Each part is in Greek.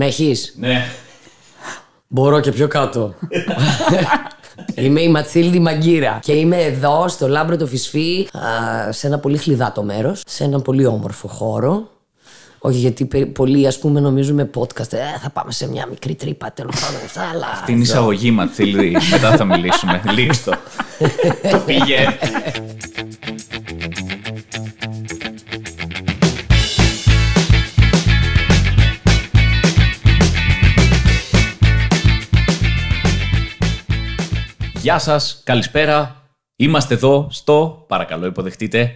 Με έχεις. Ναι. Μπορώ και πιο κάτω. Είμαι η Ματσίλδη Μαγκύρα και είμαι εδώ στο Λάμπρο το Φυσφή σε ένα πολύ χλιδάτο μέρος, σε ένα πολύ όμορφο χώρο. Όχι γιατί πολλοί ας πούμε νομίζουμε podcast, ε, θα πάμε σε μια μικρή τρύπα τέλος πάντων Αυτή είναι η εισαγωγή Ματσίλδη, μετά θα μιλήσουμε, λίξτο. το πήγε. Γεια σας, καλησπέρα. Είμαστε εδώ στο, παρακαλώ υποδεχτείτε,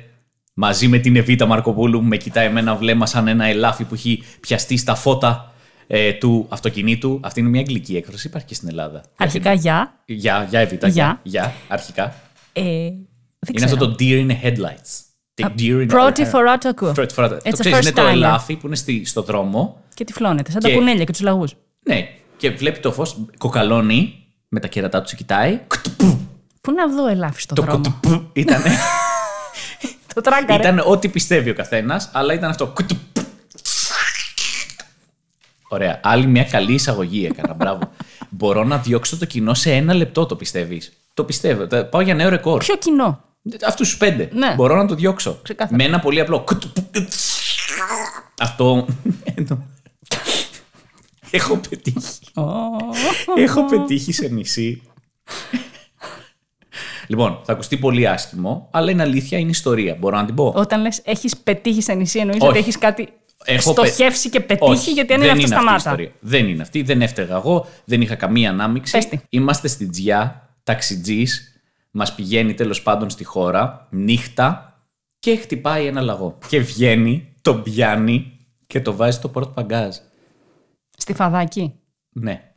μαζί με την Εβίτα Μαρκοπούλου. Με κοιτάει με ένα βλέμμα σαν ένα ελάφι που έχει πιαστεί στα φώτα ε, του αυτοκινήτου. Αυτή είναι μια αγγλική έκφραση, υπάρχει και στην Ελλάδα. Αρχικά γεια. Γεια, γεια Εβίτα, γεια. Γεια, αρχικά. Ε, είναι ξέρω. αυτό το deer in the headlights. in πρώτη φορά το ακούω. Πρώτη το ξέρεις, είναι το ελάφι που είναι στη, στο δρόμο. Και τυφλώνεται, σαν τα κουνέλια και τους λαγούς. Ναι, και βλέπει το φως, κοκαλώνει με τα κέρατά τους σε κοιτάει. Πού να δω ελάφιστο το δρόμο. Ήταν. το τράγκαρε. Ήταν ό,τι πιστεύει ο καθένας, αλλά ήταν αυτό. Ωραία. Άλλη μια καλή εισαγωγή έκανα. Μπράβο. Μπορώ να διώξω το κοινό σε ένα λεπτό, το πιστεύεις. Το πιστεύω. Πάω για νέο ρεκόρ. Ποιο κοινό. Αυτούς τους πέντε. Ναι. Μπορώ να το διώξω. Με ένα πολύ απλό. Αυτό. Έχω πετύχει. Έχω πετύχει σε νησί. Λοιπόν, θα ακουστεί πολύ άσχημο, αλλά είναι αλήθεια, είναι ιστορία. Μπορώ να την πω. Όταν λες, έχεις πετύχει σε νησί, εννοείς ότι έχεις κάτι Έχω στοχεύσει πε... και πετύχει, Όχι, γιατί αν είναι αυτό, σταμάτα. Δεν είναι αυτή, δεν έφταιγα εγώ, δεν είχα καμία ανάμειξη. Είμαστε στην Τζιά, ταξιτζής, μας πηγαίνει τέλος πάντων στη χώρα, νύχτα και χτυπάει ένα λαγό. Και βγαίνει, τον πιάνει και το βάζει στο πορτ παγκάζ. Στη Φαδάκη. Ναι.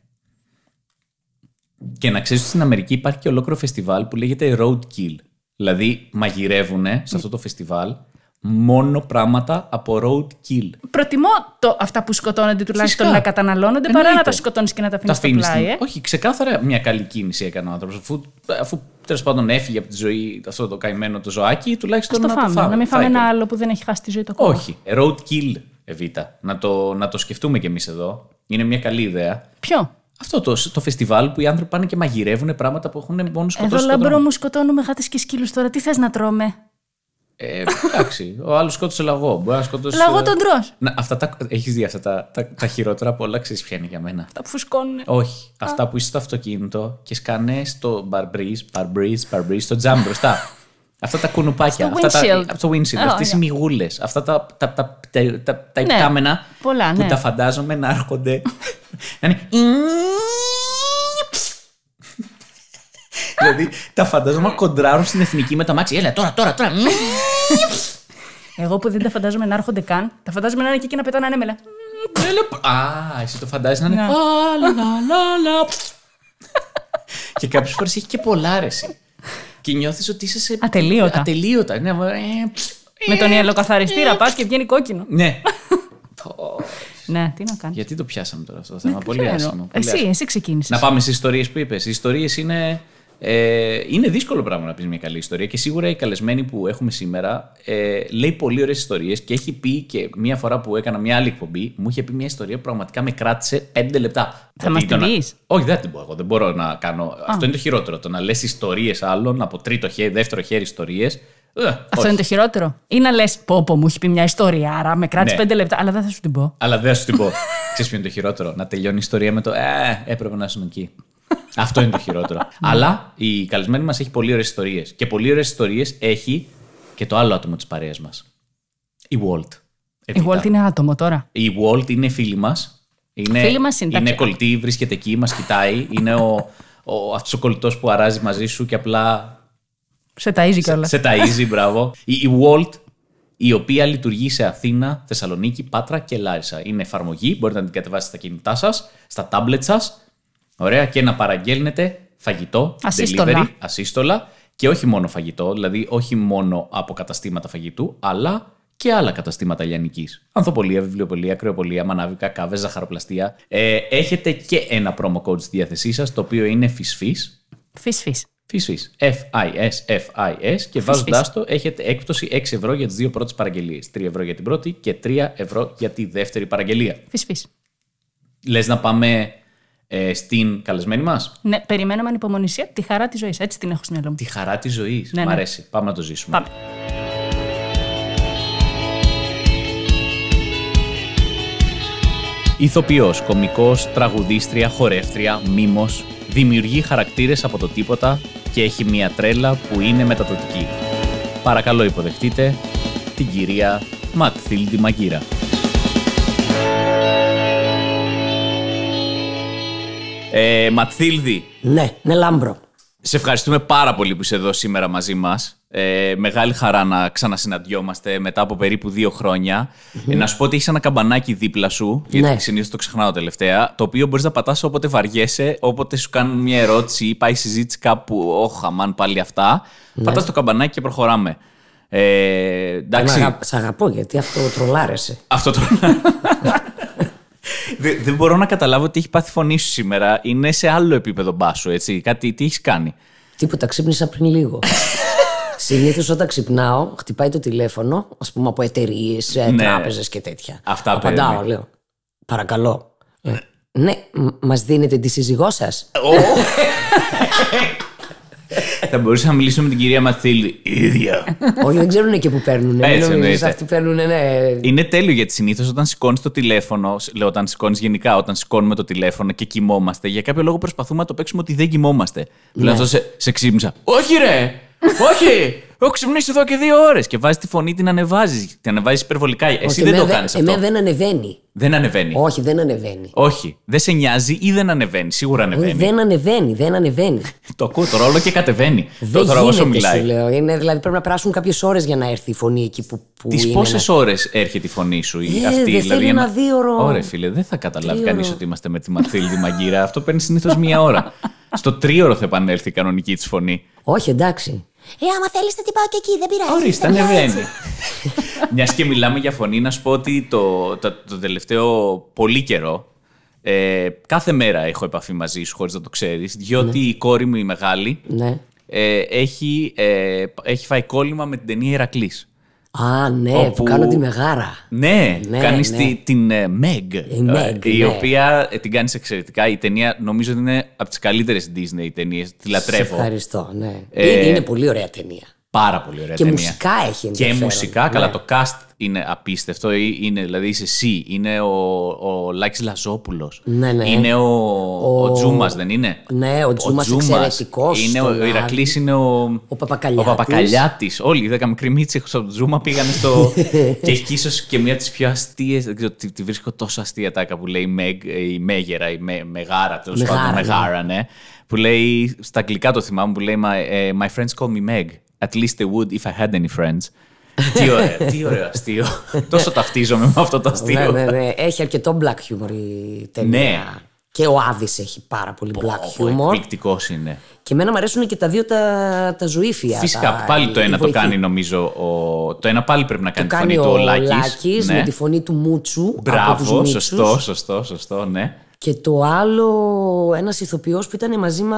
Και να ξέρεις ότι στην Αμερική υπάρχει και ολόκληρο φεστιβάλ που λέγεται Roadkill. Δηλαδή μαγειρεύουν σε αυτό το φεστιβάλ μόνο πράγματα από roadkill. Προτιμώ το, αυτά που σκοτώνονται τουλάχιστον Φυσικά. να καταναλώνονται Εννοείται. παρά να τα σκοτώνεις και να τα αφήνεις στο πλάι. Ε. Όχι, ξεκάθαρα μια καλή κίνηση έκανε ο άνθρωπος. Αφού, αφού τέλος πάντων έφυγε από τη ζωή αυτό το καημένο το ζωάκι, τουλάχιστον το να το φάμε. Να μην φάμε ένα άλλο που δεν έχει χάσει τη ζωή το κόμμα. Όχι. Roadkill, Εβίτα. Να το, να το σκεφτούμε κι εμείς εδώ. Είναι μια καλή ιδέα. Ποιο? Αυτό το, το φεστιβάλ που οι άνθρωποι πάνε και μαγειρεύουν πράγματα που έχουν μόνο σκοτώσει. Εδώ λαμπρό μου σκοτώνουμε γάτες και σκύλους τώρα. Τι θες να τρώμε. Ε, εντάξει, ο άλλος σκότωσε λαγό. Μπορεί να σκότωσε. Λαγό ε, τον τρώ. Αυτά τα. Έχεις δει αυτά τα, τα, χειρότερα από όλα, ξέρεις ποια είναι για μένα. Αυτά που φουσκώνουν. Όχι. Αυτά που είσαι στο αυτοκίνητο και σκάνε το μπαρμπρίζ, μπαρμπρίζ, μπαρμπρίζ, στο τζαμ μπροστά. Αυτά τα κουνουπάκια. Στο αυτά Τα, από το windshield. Oh, Αυτέ οι ναι. μιγούλε. Αυτά τα, τα, τα, τα, τα ναι, που ναι. τα φαντάζομαι να έρχονται. δηλαδή τα φαντάζομαι κοντράρουν στην εθνική με τα μάτια. Έλα τώρα, τώρα, τώρα. Εγώ που δεν τα φαντάζομαι να έρχονται καν, τα φαντάζομαι να είναι εκεί και να πετάνε ανέμελα. Α, εσύ το φαντάζει να είναι. Και κάποιες φορές έχει και πολλά αρέσει. Και νιώθεις ότι είσαι σε. Ατελείωτα. Ατελείωτα. Ναι, ε, με τον ε, ιαλοκαθαριστήρα ε, πας και βγαίνει κόκκινο. Ναι. Ναι, τι να κάνεις. Γιατί το πιάσαμε τώρα αυτό το ναι, θέμα. Πολύ άσχημο. Εσύ, εσύ ξεκίνησες. Να πάμε στις ιστορίες που είπες. Οι ιστορίες είναι. Ε, είναι δύσκολο πράγμα να πεις μια καλή ιστορία και σίγουρα η καλεσμένη που έχουμε σήμερα ε, λέει πολύ ωραίες ιστορίες και έχει πει και μια φορά που έκανα μια άλλη εκπομπή, μου είχε πει μια ιστορία που πραγματικά με κράτησε πέντε λεπτά. Θα μας την πεις. Όχι, δεν την πω εγώ. Δεν μπορώ να κάνω. Αυτό είναι το χειρότερο. Το να λες ιστορίες άλλων από τρίτο χέρι, δεύτερο χέρι ιστορίες. Ε, Αυτό είναι το χειρότερο. Ή να λες, πω, πω, μου έχει πει μια ιστορία, άρα με κράτησε ναι. πέντε λεπτά, αλλά δεν θα σου την πω. Αλλά δεν θα σου την πω. Ξέρεις είναι το χειρότερο. Να τελειώνει η ιστορία με το Ε, έπρεπε να ήσουν εκεί. Αυτό είναι το χειρότερο. Ναι. Αλλά η καλεσμένη μας έχει πολύ ωραίες ιστορίες. Και πολύ ωραίες ιστορίες έχει και το άλλο άτομο της παρέας μας. Η Walt. Η Walt είναι άτομο τώρα. Η Walt είναι φίλη μας. Είναι, φίλη μας είναι, είναι κολλητή, βρίσκεται εκεί, μας κοιτάει. είναι ο, ο, αυτός ο κολλητός που αράζει μαζί σου και απλά... Σε ταΐζει κιόλας. Σε, σε ταΐζει, μπράβο. Η, η Walt, η οποία λειτουργεί σε Αθήνα, Θεσσαλονίκη, Πάτρα και Λάρισα. Είναι εφαρμογή, μπορείτε να την κατεβάσετε στα κινητά σας, στα τάμπλετ σας. Ωραία, και να παραγγέλνετε φαγητό, ασύστολα. delivery, ασύστολα και όχι μόνο φαγητό, δηλαδή όχι μόνο από καταστήματα φαγητού, αλλά και άλλα καταστήματα λιανικής. Ανθοπολία, βιβλιοπολία, κρεοπολία, μανάβικα, κάβες, ζαχαροπλαστεία. Ε, έχετε και ένα promo code στη διάθεσή σας, το οποίο είναι FISFIS. FISFIS. FISFIS. F-I-S, F-I-S. Και βάζοντάς το, έχετε έκπτωση 6 ευρώ για τις δύο πρώτες παραγγελίες. 3 ευρώ για την πρώτη και 3 ευρώ για τη δεύτερη παραγγελία. FISFIS. Λες να πάμε ε, στην καλεσμένη μας. Ναι, περιμένω με ανυπομονησία τη χαρά της ζωής. Έτσι την έχω στην μυαλό μου. Τη χαρά της ζωής. Ναι, ναι. Μ' ναι. αρέσει. Πάμε να το ζήσουμε. Πάμε. Ηθοποιός, κωμικό, τραγουδίστρια, χορεύτρια, μήμος, δημιουργεί χαρακτήρες από το τίποτα και έχει μια τρέλα που είναι μεταδοτική. Παρακαλώ υποδεχτείτε την κυρία Ματθίλντι Μαγκύρα. Ε, Ματθίλδη. Ναι, ναι, λάμπρο. Σε ευχαριστούμε πάρα πολύ που είσαι εδώ σήμερα μαζί μας. Ε, μεγάλη χαρά να ξανασυναντιόμαστε μετά από περίπου δύο χρόνια. Mm-hmm. Ε, να σου πω ότι έχεις ένα καμπανάκι δίπλα σου, γιατί ναι. συνήθως το ξεχνάω τελευταία, το οποίο μπορείς να πατάς όποτε βαριέσαι, όποτε σου κάνουν μια ερώτηση ή πάει συζήτηση κάπου. όχι, αμάν πάλι αυτά. Ναι. Πατάς το καμπανάκι και προχωράμε. Ε, εντάξει. Σ' αγαπώ γιατί αυτό τρολάρεσε. Αυτό τρολάρεσαι. Δεν, μπορώ να καταλάβω τι έχει πάθει φωνή σου σήμερα. Είναι σε άλλο επίπεδο μπάσου, έτσι. Κάτι, τι έχεις κάνει. Τίποτα, ξύπνησα πριν λίγο. Συνήθως όταν ξυπνάω, χτυπάει το τηλέφωνο, ας πούμε από εταιρείες, ε, ναι. τράπεζες και τέτοια. Αυτά Απαντάω, λέω. Παρακαλώ. Ναι, ναι μας δίνετε τη σύζυγό σας. Θα μπορούσα να μιλήσω με την κυρία Μαθήλη. ίδια. Όχι, δεν ξέρουν και που παίρνουν. ναι. Είναι τέλειο γιατί συνήθως όταν σηκώνεις το τηλέφωνο, λέω όταν σηκώνεις γενικά, όταν σηκώνουμε το τηλέφωνο και κοιμόμαστε, για κάποιο λόγο προσπαθούμε να το παίξουμε ότι δεν κοιμόμαστε. Ναι. Δηλαδή, σε, σε ξύπνησα. Όχι, ρε! Όχι! Έχω ξυπνήσει εδώ και δύο ώρες. Και βάζεις τη φωνή, την ανεβάζεις. Την ανεβάζεις υπερβολικά. Εσύ δεν το κάνεις αυτό. Εμένα δεν ανεβαίνει. Δεν ανεβαίνει. Όχι, δεν ανεβαίνει. Όχι. Δεν σε νοιάζει ή δεν ανεβαίνει. Σίγουρα ανεβαίνει. Δεν ανεβαίνει, δεν ανεβαίνει. το ακούω τώρα, όλο και κατεβαίνει. Δεν τώρα όσο μιλάει. Σου λέω. Είναι, δηλαδή πρέπει να περάσουν κάποιες ώρες για να έρθει η φωνή εκεί που. που Τις πόσες να... ώρες έρχεται η φωνή σου ή ε, αυτή. Δεν δηλαδή, ένα δύο ώρο. ώρε έρχεται η φωνή σου η, ε, αυτή, δεν δηλαδή. Ένα δυο δίωρο. Ωραία, φίλε, δεν θα καταλάβει κανεί ότι είμαστε με τη Μαθήλη Μαγκύρα. Αυτό παίρνει συνήθως μία ώρα. Στο τρίωρο θα επανέλθει η κανονική της φωνή. Όχι, εντάξει. Ε, άμα θέλεις, θα την πάω και εκεί, δεν πειράζει. Ορίστε, ανεβαίνει. Μιας και μιλάμε για φωνή, να σου πω ότι το, το, τελευταίο πολύ καιρό. Ε, κάθε μέρα έχω επαφή μαζί σου χωρίς να το ξέρεις διότι ναι. η κόρη μου η μεγάλη ναι. ε, έχει, ε, έχει φάει κόλλημα με την ταινία Ηρακλής Α, ναι, που κάνω τη μεγάρα. Ναι, ναι κάνεις ναι. την Μέγ, ε, Η, ε, ναι. οποία ε, την κάνεις εξαιρετικά. Η ταινία νομίζω ότι είναι από τις καλύτερες Disney ταινίες. Τη λατρεύω. Σε ευχαριστώ, ναι. Είναι πολύ ωραία ταινία. Πάρα πολύ ωραία και ταινία. Και μουσικά έχει ενδιαφέρον. Και μουσικά, ναι. καλά, το cast είναι απίστευτο. Ε, είναι, δηλαδή είσαι εσύ, είναι ο, ο Λάκης Λαζόπουλος. Ναι, ναι. Είναι ο, ο... ο Τζούμας, δεν είναι. Ναι, ο Τζούμας, ο εξαιρετικός. Είναι, ο Ηρακλής είναι ο, ο, Παπακαλιάτης. ο Παπακαλιάτης. Όλοι οι δέκα μικροί μίτσοι έχουν στον Τζούμα πήγαν στο... και εκεί ίσως και μια από τις πιο αστείες, δεν ξέρω, τη, τη βρίσκω τόσο αστεία τάκα που λέει η, ε, η Μέγερα, η με, Μεγάρα, τέλος πάντων, Μεγάρα, ναι. Που λέει, στα αγγλικά το θυμάμαι, που λέει My, ε, my friends call me Meg. At least they would if I had any friends. τι, ωραίο, αστείο. Τόσο ταυτίζομαι με αυτό το αστείο. ναι, ναι, ναι. Έχει αρκετό black humor η ταινία. Ναι. Και ο Άδης έχει πάρα πολύ black humor. Εκπληκτικός είναι. Και εμένα μου αρέσουν και τα δύο τα, τα ζωήφια. Φυσικά. Τα, πάλι το ένα το κάνει νομίζω. Ο, το ένα πάλι πρέπει να κάνει το τη φωνή του ο Λάκης. Λάκης, ναι. με τη φωνή του Μούτσου. Μπράβο, σωστό, σωστό, σωστό, ναι. Και το άλλο, ένας ηθοποιός που ήταν μαζί μας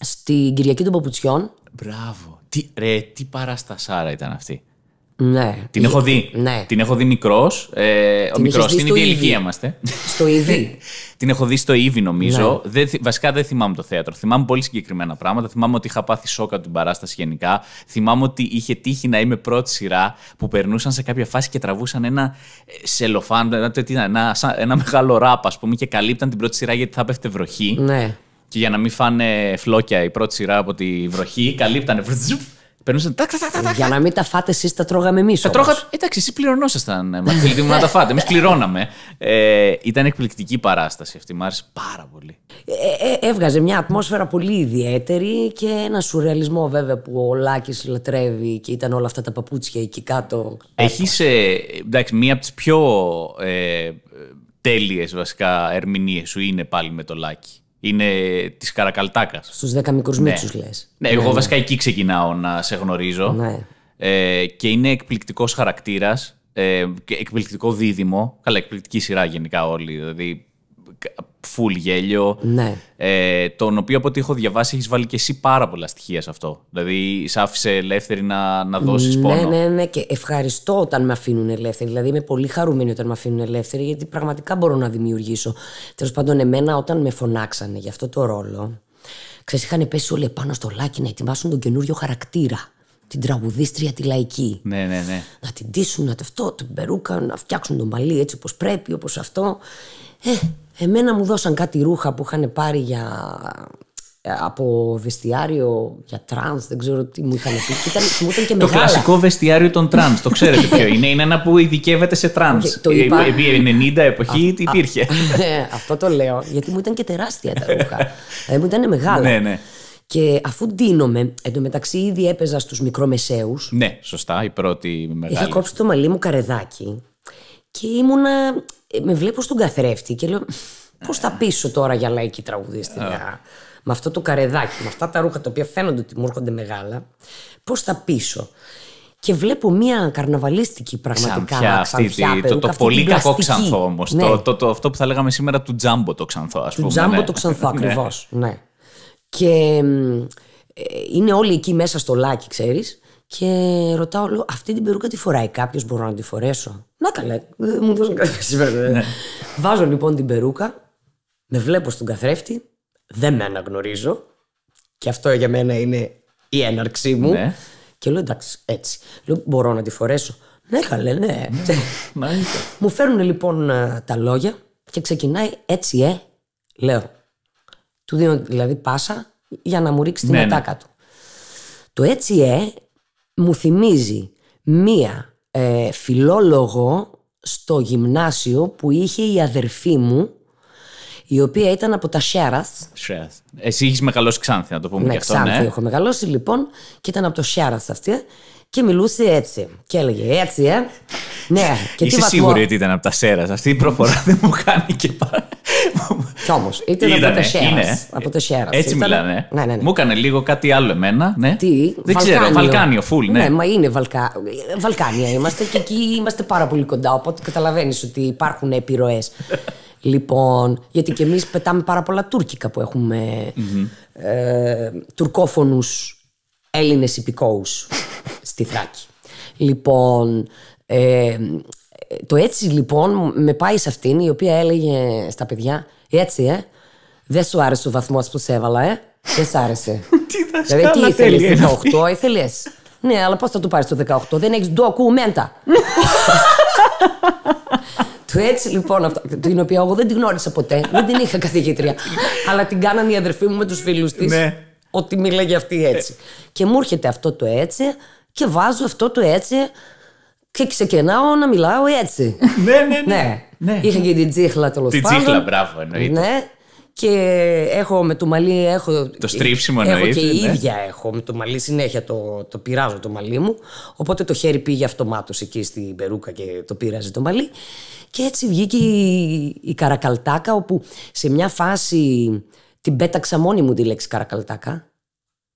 στην Κυριακή των Παπουτσιών. Μπράβο. Τι, ρε, τι παραστασάρα ήταν αυτή. Ναι. Την έχω δει. Ναι. Την έχω δει μικρός. Ε, ο μικρό. Στην ίδια ηλικία είμαστε. Στο Ήδη. την έχω δει στο Ήδη, νομίζω. Ναι. Δεν, βασικά δεν θυμάμαι το θέατρο. Θυμάμαι πολύ συγκεκριμένα πράγματα. Θυμάμαι ότι είχα πάθει σόκα από την παράσταση γενικά. Θυμάμαι ότι είχε τύχει να είμαι πρώτη σειρά που περνούσαν σε κάποια φάση και τραβούσαν ένα ε, σελοφάν, ένα, ένα, ένα, μεγάλο ράπ, ας πούμε, και καλύπταν την πρώτη σειρά γιατί θα πέφτε βροχή. Ναι. Και για να μην φάνε φλόκια η πρώτη σειρά από τη βροχή, καλύπτανε. Περνούσαν. για να μην τα φάτε εσείς, τα τρώγαμε εμείς. Τα τρώγαμε. Εντάξει, εσείς πληρωνόσασταν. Ε, μα μου να τα φάτε. Εμείς πληρώναμε. Ε, ήταν εκπληκτική παράσταση αυτή. Μ' άρεσε πάρα πολύ. Ε, ε, ε, έβγαζε μια ατμόσφαιρα πολύ ιδιαίτερη και ένα σουρεαλισμό βέβαια που ο Λάκης λατρεύει και ήταν όλα αυτά τα παπούτσια εκεί κάτω. Έχεις ε, εντάξει, μία από τις πιο ε, τέλειες βασικά ερμηνείες σου είναι πάλι με το Λάκη. Είναι της Καρακαλτάκας. Στους 10 μικρούς ναι. λες. Ναι, εγώ ναι, ναι, βασικά ναι. εκεί ξεκινάω να σε γνωρίζω. Ναι. Ε, και είναι εκπληκτικός χαρακτήρας. Ε, εκπληκτικό δίδυμο. Καλά, εκπληκτική σειρά γενικά όλοι. Δηλαδή, φουλ γέλιο. Ναι. Ε, τον οποίο από ό,τι έχω διαβάσει έχεις βάλει και εσύ πάρα πολλά στοιχεία σε αυτό. Δηλαδή, σ' άφησε ελεύθερη να, να δώσεις ναι, πόνο. Ναι, ναι, ναι. Και ευχαριστώ όταν με αφήνουν ελεύθερη. Δηλαδή, είμαι πολύ χαρούμενη όταν με αφήνουν ελεύθερη, γιατί πραγματικά μπορώ να δημιουργήσω. Τέλος πάντων, εμένα όταν με φωνάξανε για αυτό το ρόλο. Ξέρεις, είχαν πέσει όλοι επάνω στο λάκι να ετοιμάσουν τον καινούριο χαρακτήρα την τραγουδίστρια τη λαϊκή. Ναι, ναι, ναι. Να την τίσουν, να την περούκα, να φτιάξουν τον παλί έτσι όπως πρέπει, όπως αυτό. Ε, Εμένα μου δώσαν κάτι ρούχα που είχαν πάρει για ε, από βεστιάριο για τρανς, δεν ξέρω τι μου είχαν πει. ήταν, ήταν και μεγάλα. Το κλασικό βεστιάριο των τρανς, το ξέρετε ποιο είναι. Είναι ένα που ειδικεύεται σε τρανς. το είπα. Η ε, 90 εποχή α, υπήρχε. Α, ναι, αυτό το λέω, γιατί μου ήταν και τεράστια τα ρούχα. δηλαδή μου ήταν μεγάλα. Ναι, ναι. Και αφού ντύνομαι, εντωμεταξύ ήδη έπαιζα στους μικρομεσαίους. Ναι, σωστά, η πρώτη μεγάλη. Είχα κόψει το μαλλί μου καρεδάκι και ήμουνα με βλέπω στον καθρέφτη και λέω πώς θα ε. πείσω τώρα για λαϊκή τραγουδίστρια. Ε. με αυτό το καρεδάκι, με αυτά τα ρούχα τα οποία φαίνονται ότι μου έρχονται μεγάλα, πώς θα πείσω. Και βλέπω μια καρναβαλίστικη πραγματικά ξανθιά, αυτή, το, πολύ κακό ξανθό όμως. Ναι. Το, αυτό που θα λέγαμε σήμερα του τζάμπο το ξανθό, ας πούμε. Του τζάμπο ναι. το ξανθό, ναι. ακριβώς. ναι. Και ε, είναι όλοι εκεί μέσα στο λάκι, ξέρεις. Και ρωτάω, λέω, αυτή την περούκα τη φοράει κάποιος, μπορώ να τη φορέσω. Να καλέ, δεν μου δώσαν κάποια σήμερα. Ναι. Βάζω λοιπόν την περούκα, με βλέπω στον καθρέφτη, δεν με αναγνωρίζω. Και αυτό για μένα είναι η έναρξή μου. Ναι. Και λέω, εντάξει, έτσι. Λέω, μπορώ να τη φορέσω. Ναι, καλέ, ναι. ναι μου φέρνουν λοιπόν ε, τα λόγια και ξεκινάει έτσι, ε, λέω. Του δίνω δηλαδή πάσα για να μου ρίξει τη μετάκα του. Το έτσι, ε, μου θυμίζει μία ε, φιλόλογο στο γυμνάσιο που είχε η αδερφή μου η οποία ήταν από τα Σέρα. Εσύ είχες μεγαλώσει Ξάνθη, να το πούμε ναι, και Ξάνθη έχω μεγαλώσει λοιπόν και ήταν από το Σέρα αυτή. Και μιλούσε έτσι. Και έλεγε έτσι, ε. Ναι, και Είσαι τι σίγουρη ότι ήταν από τα σέρας. Αυτή η προφορά δεν μου κάνει και πάρα. Κι όμως, ήταν από τα σέρα. Από τα σέρας. Έτσι μιλάνε. Ναι, ναι, ναι. Μου έκανε λίγο κάτι άλλο εμένα. Ναι. Τι, δεν ξέρω, Βαλκάνιο, φουλ. Ναι. μα είναι Βαλκάνια είμαστε και εκεί είμαστε πάρα πολύ κοντά. Οπότε καταλαβαίνεις ότι υπάρχουν επιρροές. Λοιπόν, γιατί και εμείς πετάμε πάρα πολλά τουρκικά που εχουμε τουρκόφωνου Έλληνε ε, τουρκόφωνους Έλληνες υπηκόους στη Θράκη. Λοιπόν, ε, το έτσι λοιπόν με πάει σε αυτήν η οποία έλεγε στα παιδιά έτσι ε, δεν σου άρεσε ο βαθμός που σε έβαλα ε, δεν σ' άρεσε. τι δηλαδή τι ήθελες, 18 ήθελες. ναι, αλλά πώς θα του πάρεις το 18, δεν έχεις ντοκουμέντα. Του έτσι λοιπόν, την οποία εγώ δεν την γνώρισα ποτέ, δεν την είχα καθηγήτρια. αλλά την κάνανε η αδερφή μου με τους φίλους της. Ναι. Ότι μιλάει για αυτή έτσι. και μου έρχεται αυτό το έτσι, και βάζω αυτό το έτσι και ξεκινάω να μιλάω έτσι. Ναι, ναι, ναι, ναι. ναι. Είχα και την τσίχλα τέλος πάντων. Την τσίχλα, μπράβο, εννοείται. Ναι. Και έχω με το μαλλί. το στρίψιμο εννοείται. και η ναι. ίδια έχω με το μαλλί συνέχεια. Το, το πειράζω το μαλλί μου. Οπότε το χέρι πήγε αυτομάτως εκεί στην περούκα και το πειράζει το μαλλί. Και έτσι βγήκε η, η καρακαλτάκα, όπου σε μια φάση την πέταξα μόνη μου τη λέξη καρακαλτάκα,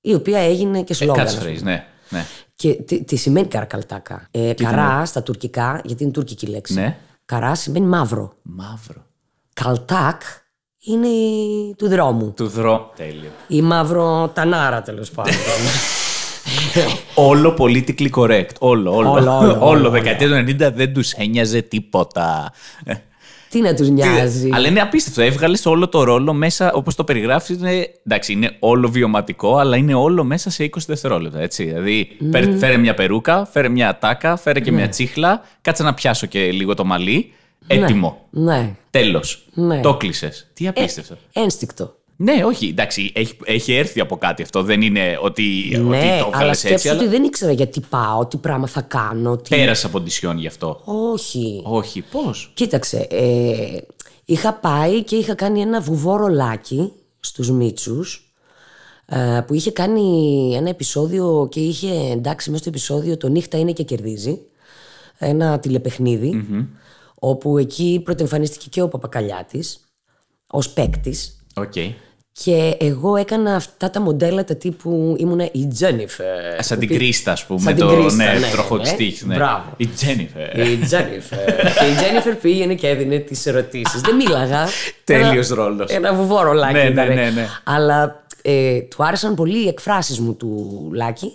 η οποία έγινε και σλόγγαν. Ε, ναι. Ναι. Και τι, σημαίνει καρακαλτάκα. Ε, καρά στα τουρκικά, γιατί είναι τουρκική λέξη. Ναι. Καρά σημαίνει μαύρο. Μαύρο. Καλτάκ είναι του δρόμου. Του δρόμου. Τέλειο. Ή μαύρο τανάρα τέλος πάντων. όλο politically correct. Όλο, όλο. Όλο, όλο, όλο, όλο. δεκαετία του 90 δεν τους ένοιαζε τίποτα. Τι να τους νοιάζει. Αλλά είναι απίστευτο. Έβγαλες όλο το ρόλο μέσα, όπως το περιγράφεις. Είναι, εντάξει, είναι όλο βιωματικό, αλλά είναι όλο μέσα σε 20 δευτερόλεπτα. Έτσι. Δηλαδή, mm. φέρε μια περούκα, φέρε μια ατάκα, φέρε και μια ναι. τσίχλα. Κάτσε να πιάσω και λίγο το μαλλί. Ναι. Έτοιμο. Ναι. Τέλος. Το κλείσες. Τι απίστευτο. Ε, ένστικτο. Ναι, όχι, εντάξει, έχει, έχει έρθει από κάτι αυτό. Δεν είναι ότι, ναι, το αλλά έτσι. αλλά... ότι δεν ήξερα γιατί πάω, τι πράγμα θα κάνω. Τι... Πέρασε από ντυσιόν γι' αυτό. Όχι. Όχι, πώς. Κοίταξε. Ε, είχα πάει και είχα κάνει ένα βουβό ρολάκι στους Μίτσους ε, που είχε κάνει ένα επεισόδιο και είχε εντάξει μέσα στο επεισόδιο το νύχτα είναι και κερδίζει ένα όπου εκεί πρωτοεμφανίστηκε και ο τη. ως παίκτης. Okay. Και εγώ έκανα αυτά τα μοντέλα τα τύπου ήμουν η Τζένιφερ. Σαν την Κρίστα, ας πούμε. Σαν το, Κρίστα, ναι, ναι, ναι, ναι. ναι. Μπράβο. Η Τζένιφερ. Η Τζένιφερ. και η Τζένιφερ πήγαινε και έδινε τις ερωτήσεις. Δεν μίλαγα. Τέλειος ρόλος. Ένα βουβόρο λάκι. Ναι, ναι, δηλαδή. ναι, ναι, Αλλά ε, του άρεσαν πολύ οι εκφράσεις μου του λάκι.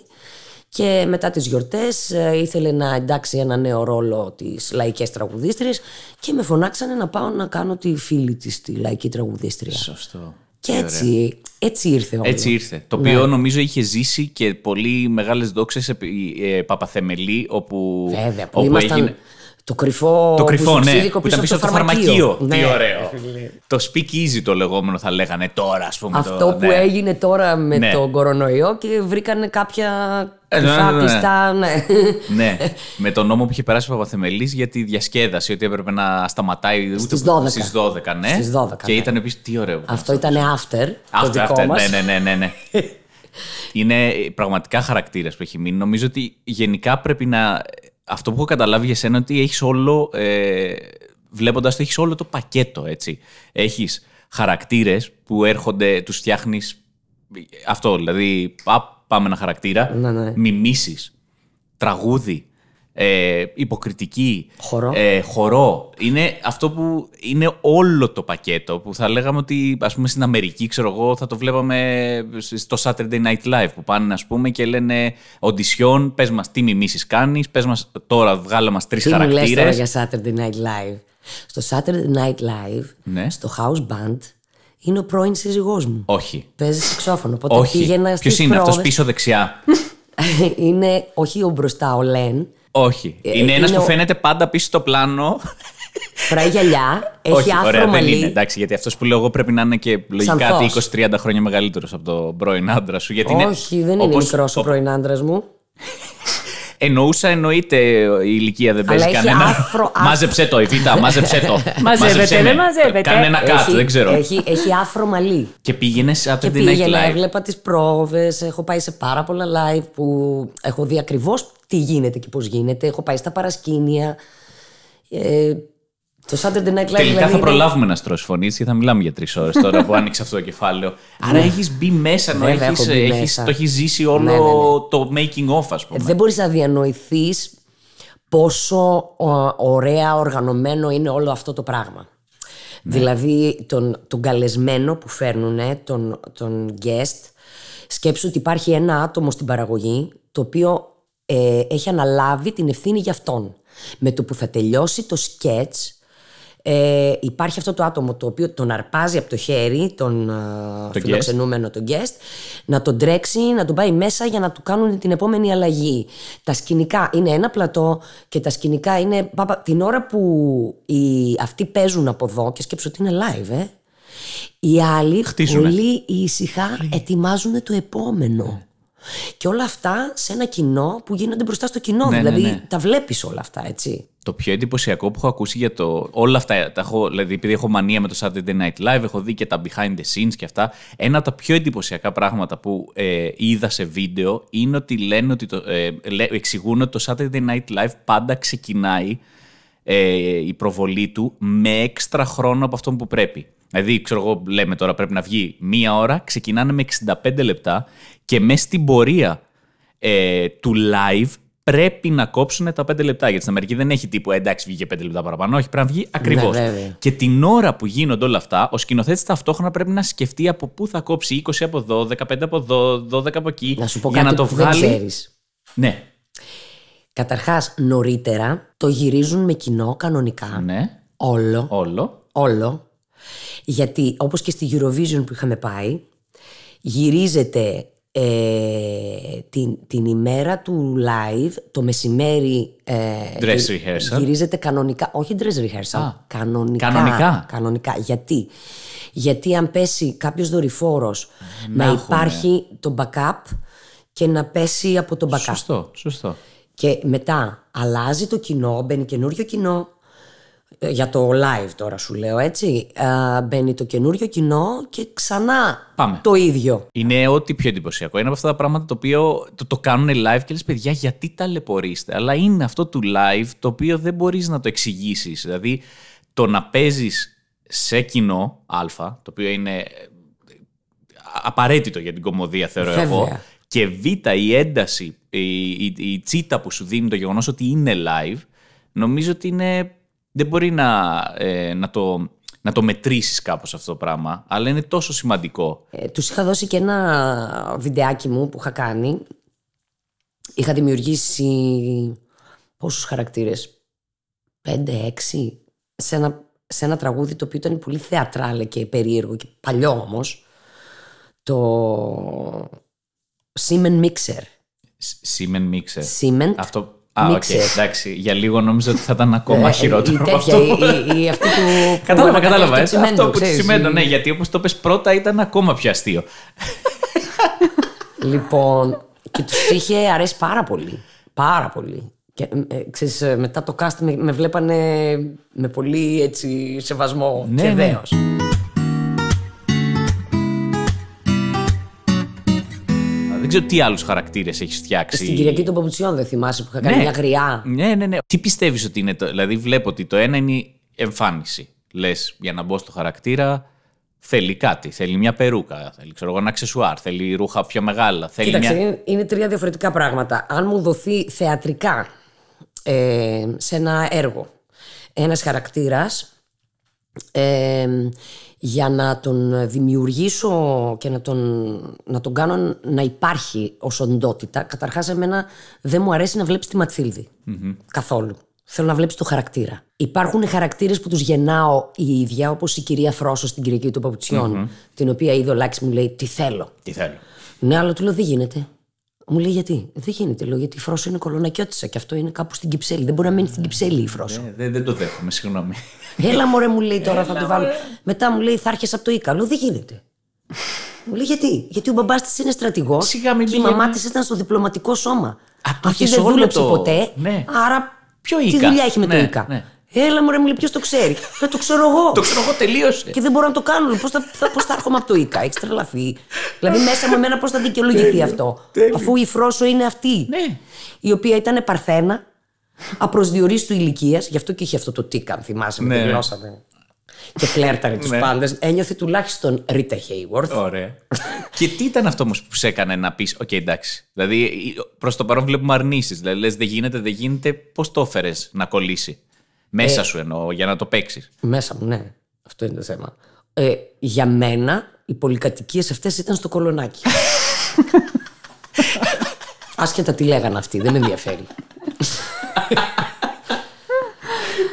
Και μετά τις γιορτές ε, ήθελε να εντάξει ένα νέο ρόλο της λαϊκές τραγουδίστριας και με φωνάξανε να πάω να κάνω τη φίλη της, τη λαϊκή τραγουδίστρια. Σωστό. Και ε, έτσι, έτσι ήρθε όλο. Έτσι ήρθε. Το ναι. οποίο νομίζω είχε ζήσει και πολύ μεγάλες δόξες επί ε, Παπαθεμελή, όπου, Βέβαια, όπου ήμασταν, έγινε, το κρυφό, το κρυφό ναι, που ήταν πίσω από το φαρμακείο. Τι ναι. ωραίο. Ε, το speak easy το λεγόμενο θα λέγανε τώρα, ας πούμε. Αυτό το, που ναι. έγινε τώρα με ναι. τον κορονοϊό και βρήκανε κάποια ε, ναι, κρυφά ναι, πιστά. Ναι. με τον νόμο που είχε περάσει ο Παπαθεμελής για τη διασκέδαση, ότι έπρεπε να σταματάει στις 12. Στις 12, ναι. και ήταν επίσης, τι ωραίο. Αυτό ήταν after, το δικό after, μας. Ναι, ναι, ναι, ναι. Είναι πραγματικά χαρακτήρας που έχει μείνει. Νομίζω ότι γενικά πρέπει να αυτό που έχω καταλάβει για σένα είναι ότι έχεις όλο, ε, βλέποντας το, έχεις όλο το πακέτο, έτσι. Έχεις χαρακτήρες που έρχονται, τους φτιάχνεις αυτό, δηλαδή πάμε ένα χαρακτήρα, ναι, ναι. μιμήσεις, τραγούδι, ε, υποκριτική, ε, χορό. Είναι αυτό που είναι όλο το πακέτο που θα λέγαμε ότι ας πούμε στην Αμερική ξέρω εγώ θα το βλέπαμε στο Saturday Night Live που πάνε ας πούμε και λένε οντισιόν, πες μας τι μιμήσεις κάνεις, πες μας τώρα βγάλα μας τρεις τι χαρακτήρες. Τι μου τώρα για Saturday Night Live. Στο Saturday Night Live, ναι. στο House Band, είναι ο πρώην σύζυγός μου. Όχι. Παίζει σεξόφωνο. Οπότε Όχι. Ποιο είναι αυτός πίσω δεξιά. είναι όχι ο μπροστά, ο Λεν. Όχι. Ε, είναι ένας που φαίνεται πάντα πίσω στο πλάνο. Φράει γυαλιά, έχει Όχι, ωραία, μαλλί. δεν είναι. Εντάξει, γιατί αυτός που λέω εγώ πρέπει να είναι και λογικά 20-30 χρόνια μεγαλύτερος από τον πρώην άντρα σου. Γιατί Όχι, δεν είναι όπως... μικρός ο πρώην άντρας μου. Εννοούσα, εννοείται η ηλικία δεν παίζει κανένα. Άφρο, Μάζεψε το, Εβίτα, μάζεψε το. Μαζεύεται, δεν μαζεύεται. Κάνε ένα κάτω, δεν ξέρω. Έχει, έχει άφρο μαλλί. Και πήγαινε από την Nightlife. Πήγαινα, έβλεπα τις πρόοδε. έχω πάει σε πάρα πολλά live που έχω δει ακριβώς τι γίνεται και πώς γίνεται. Έχω πάει στα παρασκήνια. Ε, το Saturday Night Live. Τελικά δηλαδή, θα προλάβουμε είναι... να στρώσει φωνής, και θα μιλάμε για τρεις ώρες τώρα που άνοιξε αυτό το κεφάλαιο. Άρα ναι. έχεις μπει μέσα, να έχεις, έχεις, το έχεις ζήσει ναι, όλο ναι, ναι, ναι. το making of, ας πούμε. Ε, δεν μπορείς να διανοηθείς πόσο ωραία οργανωμένο είναι όλο αυτό το πράγμα. Ναι. Δηλαδή τον, τον καλεσμένο που φέρνουν, τον, τον guest, σκέψου ότι υπάρχει ένα άτομο στην παραγωγή το οποίο ε, έχει αναλάβει την ευθύνη για αυτόν. Με το που θα τελειώσει το sketch, ε, υπάρχει αυτό το άτομο το οποίο τον αρπάζει από το χέρι, τον ε, το φιλοξενούμενο, τον guest, να τον τρέξει, να τον πάει μέσα για να του κάνουν την επόμενη αλλαγή. Τα σκηνικά είναι ένα πλατό και τα σκηνικά είναι. Την ώρα που οι, αυτοί παίζουν από εδώ και σκέψω ότι είναι live, ε. Οι άλλοι πολύ ήσυχα ετοιμάζουν το επόμενο. Και όλα αυτά σε ένα κοινό που γίνονται μπροστά στο κοινό. Ναι, ναι, δηλαδή ναι. τα βλέπεις όλα αυτά, έτσι. Το πιο εντυπωσιακό που έχω ακούσει για το. Όλα αυτά. Τα έχω, δηλαδή, επειδή έχω μανία με το Saturday Night Live, έχω δει και τα behind the scenes και αυτά. Ένα από τα πιο εντυπωσιακά πράγματα που ε, είδα σε βίντεο είναι ότι λένε ότι το, ε, εξηγούν ότι το Saturday Night Live πάντα ξεκινάει ε, η προβολή του με έξτρα χρόνο από αυτόν που πρέπει. Δηλαδή, ξέρω εγώ, λέμε τώρα πρέπει να βγει μία ώρα, ξεκινάνε με 65 λεπτά και μέσα στην πορεία ε, του live πρέπει να κόψουν τα 5 λεπτά. Γιατί στην Αμερική δεν έχει τύπου ε, εντάξει, βγήκε 5 λεπτά παραπάνω. Όχι, πρέπει να βγει ναι, ακριβώς. και την ώρα που γίνονται όλα αυτά, ο σκηνοθέτης ταυτόχρονα πρέπει να σκεφτεί από πού θα κόψει 20 από εδώ, 15 από εδώ, 12 από εκεί. Να σου πω κάτι το που βγάλει. Δεν ξέρεις. Ναι. Καταρχάς, νωρίτερα το γυρίζουν με κοινό κανονικά. Ναι. Όλο. Όλο. Όλο. Γιατί όπως και στη Eurovision που είχαμε πάει, γυρίζεται ε, την, την ημέρα του live, το μεσημέρι. Ε, dress rehearsal. Γυρίζεται κανονικά. Όχι dress rehearsal. κανονικά, κανονικά. Γιατί. Γιατί αν πέσει κάποιος δορυφόρος ε, να, υπάρχει το backup και να πέσει από το backup. Σωστό, σωστό. Και μετά αλλάζει το κοινό, μπαίνει καινούριο κοινό, ε, για το live τώρα σου λέω έτσι ε, μπαίνει το καινούριο κοινό και ξανά Πάμε. το ίδιο είναι ό,τι πιο εντυπωσιακό είναι από αυτά τα πράγματα το οποίο το, κάνουν live και λες παιδιά γιατί ταλαιπωρείστε αλλά είναι αυτό του live το οποίο δεν μπορείς να το εξηγήσεις. δηλαδή το να παίζεις σε κοινό α το οποίο είναι ε, απαραίτητο για την κομμωδία θεωρώ εγώ και β η ένταση η, η, η τσίτα που σου δίνει το γεγονός ότι είναι live νομίζω ότι είναι δεν μπορεί να, ε, να το να το μετρήσεις κάπως αυτό το πράγμα, αλλά είναι τόσο σημαντικό. Ε, τους είχα δώσει και ένα βιντεάκι μου που είχα κάνει. Είχα δημιουργήσει πόσους χαρακτήρες, πέντε, έξι, σε ένα, σε ένα τραγούδι το οποίο ήταν πολύ θεατράλε και περίεργο και παλιό όμως, το Σίμεν Mixer. Σίμεν Mixer. Αυτό Α, οκ, okay, εντάξει. Για λίγο νόμιζα ότι θα ήταν ακόμα ε, χειρότερο. Η, αυτό. Η, η, κατάλαβα, κατάλαβα. Αυτό ε, που σημαίνει, ναι, γιατί όπως το πες πρώτα ήταν ακόμα πιο αστείο. λοιπόν, και τους είχε αρέσει πάρα πολύ. Πάρα πολύ. Και, ε, ξέρεις, μετά το cast με, με βλέπανε με πολύ έτσι, σεβασμό ναι, και ναι. δέος. Δεν ξέρω τι άλλους χαρακτήρες έχεις φτιάξει. Στην Κυριακή των Παπουτσιών δεν θυμάσαι που είχα κάνει ναι. μια γριά. Ναι, ναι, ναι. Τι πιστεύεις ότι είναι το. Δηλαδή, βλέπω ότι το ένα είναι η εμφάνιση. Λες για να μπω στο χαρακτήρα. Θέλει κάτι, θέλει μια περούκα, θέλει ξέρω, ένα αξεσουάρ, θέλει ρούχα πιο μεγάλα. Θέλει μια... είναι, είναι τρία διαφορετικά πράγματα. Αν μου δοθεί θεατρικά ε, σε ένα έργο ένας χαρακτήρας ε, για να τον ε, δημιουργήσω και να τον, να τον κάνω να υπάρχει ως οντότητα. Καταρχάς εμένα δεν μου αρέσει να βλέπεις τη ματσιλδη καθόλου. Θέλω να βλέπεις το χαρακτήρα. Υπάρχουν χαρακτήρες που τους γεννάω η ίδια, όπως η κυρία Φρόσο στην Κυριακή του παπουτσιων mm-hmm. την οποία η και μου λέει Τι θέλω. Τι θέλω. Ναι, αλλά του λέω Δεν γίνεται. Μου λέει γιατί. Δεν γίνεται, λέω, γιατί η Φρόσο είναι κολονακιώτησα και αυτό είναι κάπου στην Κυψέλη. Δεν μπορεί να μείνει στην Κυψέλη η Φρόσο. Ναι, δεν, δεν το δέχομαι, συγγνώμη. Έλα μωρέ μου λέει τώρα Έλα, θα το βάλω. Μετά μου λέει θα έρχεσαι από το Ίκαλο. Δεν γίνεται. μου λέει γιατί. Γιατί ο μπαμπάς της είναι στρατηγός και η μαμά της ήταν στο διπλωματικό σώμα. Α, Αυτή δεν δούλεψε το... ποτέ. Ναι. Άρα Ποιο Ικα. Τι δουλειά έχει με το Ικα. Ναι, Έλα μου ρε, μου ποιος το ξέρει. Δεν το ξέρω εγώ. Το ξέρω εγώ, τελείωσε. Και δεν μπορώ να το κάνω. Πώς θα, θα, θα έρχομαι από το ΙΚΑ, έχεις τρελαθεί. δηλαδή μέσα με μένα πώς θα δικαιολογηθεί αυτό. Αφού η Φρόσο είναι αυτή. Ναι. Η οποία ήταν παρθένα, απροσδιορίστου ηλικίας, γι' αυτό και είχε αυτό το τίκα, αν θυμάσαι, με ναι, την ναι. γλώσσα. Ναι. Και φλέρταρε τους ναι. πάντες. Ένιωθε τουλάχιστον Ρίτα Χέιουαρθ. Ωραία. και τι ήταν αυτό όμως που σε έκανε να πεις: Οκ, okay, εντάξει. Δηλαδή προς το παρόν βλέπουμε αρνήσεις. Δηλαδή λες, δεν γίνεται, δεν γίνεται. Πώς το έφερες να κολλήσει. Μέσα ε, σου εννοώ, για να το παίξεις. Μέσα μου, ναι. Αυτό είναι το θέμα. Ε, για μένα, οι πολυκατοικίες αυτές ήταν στο κολονάκι. Άσχετα τι λέγανε αυτοί, δεν με ενδιαφέρει.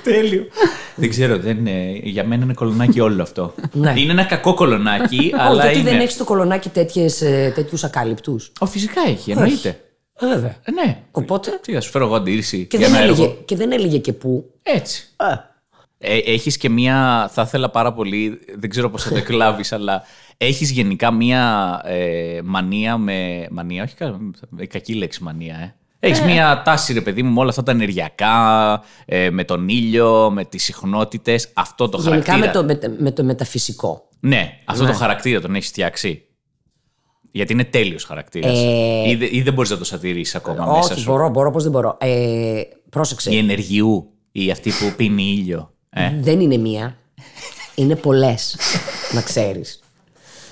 Τέλειο. Δεν ξέρω, δεν για μένα είναι κολονάκι όλο αυτό. Ναι. Είναι ένα κακό κολονάκι, αλλά. είναι... δεν έχει το κολονάκι ε, τέτοιους ακάλυπτους. φυσικά έχει, εννοείται. Βέβαια. Ε, ναι. Οπότε. Τι θα σου φέρω εγώ αντίρρηση. Και, δεν, έλεγε, και δεν έλεγε και πού. Έτσι. Έχει έχεις και μία, θα ήθελα πάρα πολύ, δεν ξέρω πώς θα το εκλάβεις, αλλά έχεις γενικά μία ε, μανία με... Μανία, όχι ε, κακή λέξη μανία, ε. Έχεις μία τάση, ρε παιδί μου, με όλα αυτά τα ενεργειακά, με τον ήλιο, με τις συχνότητες, αυτό το γενικά χαρακτήρα. Γενικά με το, μεταφυσικό. Ναι, αυτό το ναι. χαρακτήρα τον έχεις φτιάξει. Γιατί είναι τέλειος χαρακτήρας. Ε... Ή, δεν μπορείς να το σατηρήσεις ακόμα μέσα σου. Μπορώ, μπορώ, πώς δεν μπορώ. Ε, πρόσεξε. Η ενεργειού ή αυτή που πίνει ήλιο. Ε. Δεν είναι μία. Είναι πολλές. να ξέρεις.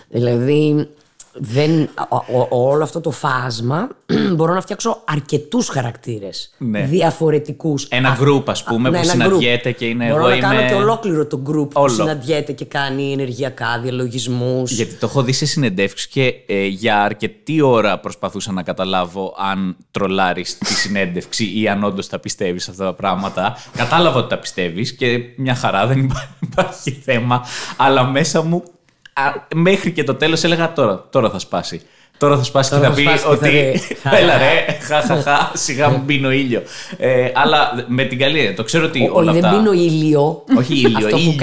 Δηλαδή, δεν, ό, όλο αυτό το φάσμα μπορώ να φτιάξω αρκετούς χαρακτήρες. Ναι. Διαφορετικούς. Ναι, ένα group, α πούμε, που συναντιέται και είναι μπορώ εγώ. να είμαι... κάνω και ολόκληρο το group όλο. που συναντιέται και κάνει ενεργειακά διαλογισμούς. Γιατί το έχω δει σε συνεντεύξεις και ε, για αρκετή ώρα προσπαθούσα να καταλάβω αν τρολάρεις τη συνέντευξη ή αν όντως τα πιστεύεις αυτά τα πράγματα. Κατάλαβα ότι τα πιστεύεις και μια χαρά δεν υπάρχει θέμα. Αλλά μέσα μου μέχρι και το τέλος έλεγα τώρα, τώρα θα σπάσει. Τώρα θα σπάσει και θα, πει ότι. Έλα ρε, χαχαχά, σιγά μου μπίνω ήλιο. Ε, αλλά με την καλή, το ξέρω ότι. Ο, δεν αυτά... ήλιο. Όχι ήλιο, αυτό ήλιο. Που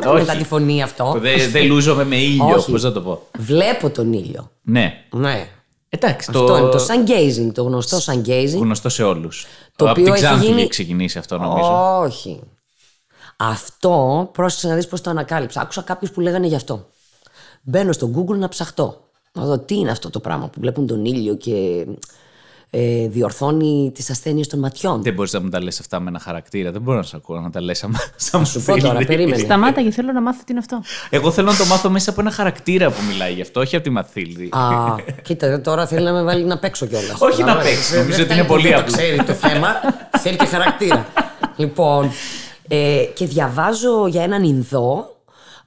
κάνει... Μετά τη φωνή αυτό. Δεν δε λούζομαι με ήλιο, πώς να το πω. Βλέπω τον ήλιο. Ναι. ναι. Εντάξει, αυτό το... είναι το sun gazing, το γνωστό sun gazing. Γνωστό σε όλους. Το Από οποίο την Ξάνθη έχει ξεκινήσει αυτό νομίζω. Όχι. Αυτό πρόσθεσε να δεις πώς το ανακάλυψα. Άκουσα κάποιους που λέγανε γι' αυτό. Μπαίνω στο Google να ψαχτώ. Να δω τι είναι αυτό το πράγμα που βλέπουν τον ήλιο και ε, διορθώνει τις ασθένειες των ματιών. Δεν μπορείς να μου τα λες αυτά με ένα χαρακτήρα. Δεν μπορώ να σα ακούω να τα λες σαν μου σου πω τώρα, περίμενε. Σταμάτα γιατί θέλω να μάθω τι είναι αυτό. Εγώ θέλω να το μάθω μέσα από ένα χαρακτήρα που μιλάει γι' αυτό, όχι από τη μαθήλδη. Α, κοίτα, τώρα θέλει να με βάλει να παίξω κιόλας. Όχι να παίξει. Νομίζω ότι είναι πολύ απλό. ξέρει το θέμα, θέλει και χαρακτήρα. Λοιπόν, ε, και διαβάζω για έναν Ινδό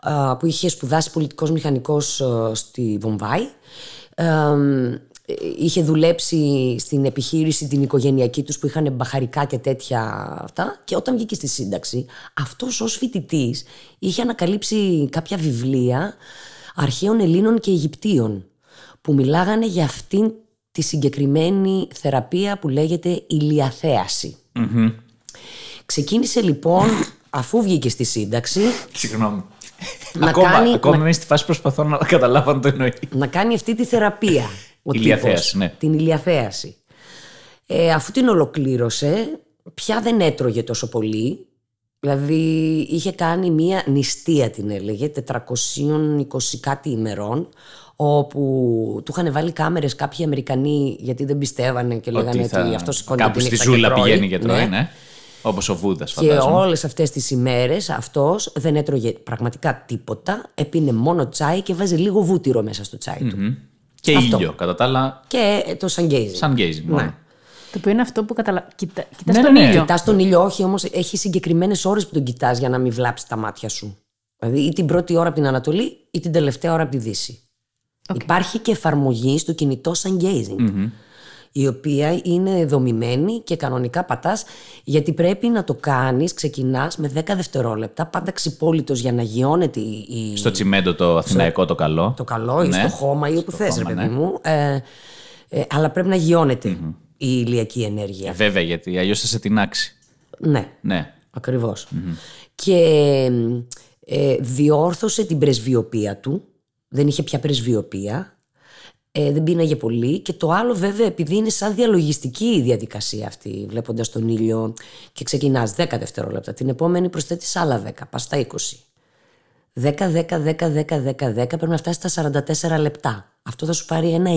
ε, που είχε σπουδάσει πολιτικός μηχανικός ε, στη Βομβάη. Ε, είχε δουλέψει στην επιχείρηση την οικογενειακή τους που είχαν μπαχαρικά και τέτοια αυτά και όταν βγήκε στη σύνταξη αυτός ως φοιτητής είχε ανακαλύψει κάποια βιβλία αρχαίων Ελλήνων και Αιγυπτίων που μιλάγανε για αυτήν τη συγκεκριμένη θεραπεία που λέγεται Ξεκίνησε λοιπόν, αφού βγήκε στη σύνταξη. Συγγνώμη. Να ακόμα, κάνει, ακόμα να... είμαι στη φάση προσπαθώ να καταλάβω το εννοεί. Να κάνει αυτή τη θεραπεία. Ο τύπος, ναι. Την ηλιαθέαση. Ε, αφού την ολοκλήρωσε, πια δεν έτρωγε τόσο πολύ. Δηλαδή είχε κάνει μία νηστεία την έλεγε, 420 κάτι ημερών, όπου του είχαν βάλει κάμερες κάποιοι Αμερικανοί γιατί δεν πιστεύανε και λέγανε ότι, θα... αυτό σηκώνει Κάπου στη ζούλα πηγαίνει για τρώει, ναι. ναι. Όπως ο Βούδας, φαντάζομαι. Και όλες αυτές τις ημέρες αυτός δεν έτρωγε πραγματικά τίποτα. Επίνε μόνο τσάι και βάζει λίγο βούτυρο μέσα στο τσάι του. Mm-hmm. Και αυτό. ήλιο, κατά τα άλλα. Και ε, το σανγκέιζι. Σανγκέιζι, μόνο. Ναι. Το οποίο είναι αυτό που καταλαβαίνει. Κοιτά ναι, τον ναι. ναι. ήλιο. Κοιτάς τον ήλιο, όχι, όμως έχει συγκεκριμένες ώρες που τον κοιτάς για να μην βλάψεις τα μάτια σου. Δηλαδή, ή την πρώτη ώρα από την Ανατολή, ή την τελευταία ώρα από τη Δύση. Okay. Υπάρχει και εφαρμογή στο κινητό σαν gazing. Mm-hmm η οποία είναι δομημένη και κανονικά πατάς γιατί πρέπει να το κάνεις, ξεκινάς με 10 δευτερόλεπτα, πάντα ξυπόλυτος για να γιώνεται η... Στο τσιμέντο το αθηναϊκό το καλό. Το καλό ή ναι. στο χώμα ή όπου θες, θες ρε παιδί ναι. μου. Ε, ε, αλλά πρέπει να γιωνεται η ηλιακή ενέργεια. Ε, βέβαια γιατί αλλιώς θα σε τεινάξει. Ναι, ναι. ακριβως Και διόρθωσε την πρεσβειοποία του, δεν είχε πια πρεσβειοποία ε, δεν πίναγε πολύ. Και το άλλο, βέβαια, επειδή είναι σαν διαλογιστική η διαδικασία αυτή, βλέποντας τον ήλιο και ξεκινάς 10 δευτερόλεπτα. Την επόμενη προσθέτεις άλλα 10, πας στα 20. 10, 10, 10, 10, 10, 10, πρέπει να φτάσει στα 44 λεπτά. Αυτό θα σου πάρει ένα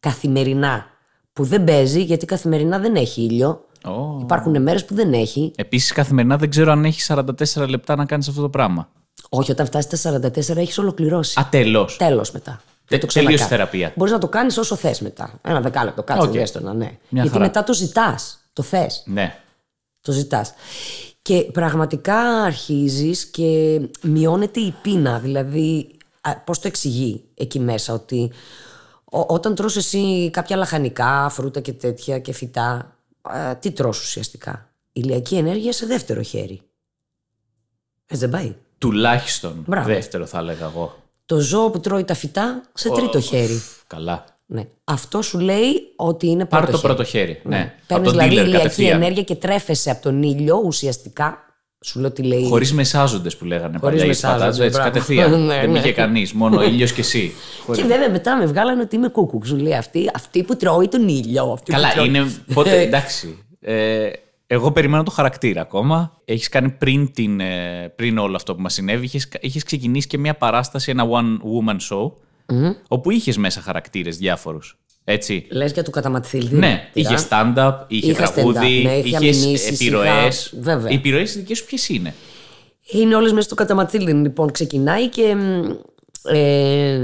καθημερινά. Που δεν παίζει γιατί καθημερινά δεν έχει ήλιο. Υπάρχουν μέρες που δεν έχει. Επίσης, καθημερινά δεν ξέρω αν έχει 44 λεπτά να κάνεις αυτό το πράγμα. Όχι, όταν φτάσεις στα 44 έχεις ολοκληρώσει. Τέλο μετά. Δεν το θεραπεία. Μπορείς να το κάνεις όσο θες μετά. Ένα δεκάλεπτο, κάτσε okay. να ναι. Γιατί μετά το ζητάς. Το θες. Ναι. Το ζητάς. Και πραγματικά αρχίζεις και μειώνεται η πείνα. Δηλαδή, πώς το εξηγεί εκεί μέσα, ότι όταν τρως εσύ κάποια λαχανικά, φρούτα και τέτοια και φυτά, τι τρως ουσιαστικά. Ηλιακή ενέργεια σε δεύτερο χέρι. Έτσι δεν πάει. Τουλάχιστον δεύτερο θα έλεγα εγώ. Το ζώο που τρώει τα φυτά σε τρίτο χέρι. Καλά. Ναι. Αυτό σου λέει ότι είναι πρώτο. Πάρ το πρώτο χέρι. Ναι. ναι. Παίρνει δηλαδή ηλιακή ενέργεια και τρέφεσαι από τον ήλιο ουσιαστικά. Σου λέω τι λέει. Χωρίς μεσάζοντες που λέγανε Χωρίς παλιά. Μεσάζοντες, έτσι, κατευθείαν. ναι, δεν ναι. είχε κανείς, μόνο ναι. ήλιος και εσύ. Και βέβαια μετά με βγάλανε ότι είμαι κούκουξ. Σου λέει αυτή, που τρώει τον ήλιο. Καλά, είναι. Πότε, εντάξει. Ε, εγώ περιμένω το χαρακτήρα ακόμα. Έχεις κάνει πριν, την, ε, πριν όλο αυτό που μας συνέβη, είχες ξεκινήσει και μια παράσταση, ένα one-woman show, όπου είχες μέσα χαρακτήρες διάφορους. Έτσι. Λες για του καταματηθήλ. Ναι, είχε stand-up, είχε τραγούδι, ναι, είχε επιρροέ. Οι επιρροές δικές σου ποιες είναι. Είναι όλες μέσα στο καταματήλιν. Λοιπόν, ξεκινάει και ε,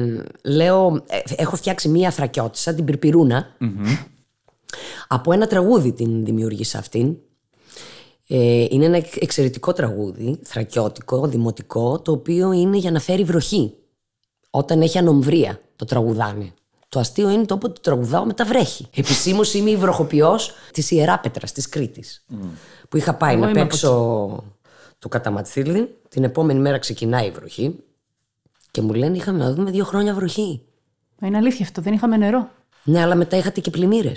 λέω. Ε, έχω φτιάξει μία θρακιώτησα, την πυρπυρουνα mm-hmm. Από ένα τραγούδι την δημιούργησα αυτήν. Ε, είναι ένα εξαιρετικό τραγούδι, θρακιώτικο, δημοτικό, το οποίο είναι για να φέρει βροχή. Όταν έχει ανομβρία, το τραγουδάνε. Το αστείο είναι το όποτε το τραγουδάω μετά βρέχει. Επισήμως είμαι η βροχοποιός της Ιεράπετρας της Κρήτης. Που είχα πάει να παίξω το καταματσίλι. Την επόμενη μέρα ξεκινάει η βροχή. Και μου λένε είχαμε να δούμε δύο χρόνια βροχή. Μα είναι αλήθεια αυτό, δεν είχαμε νερό. Ναι, αλλά μετά είχατε και πλημμύρες.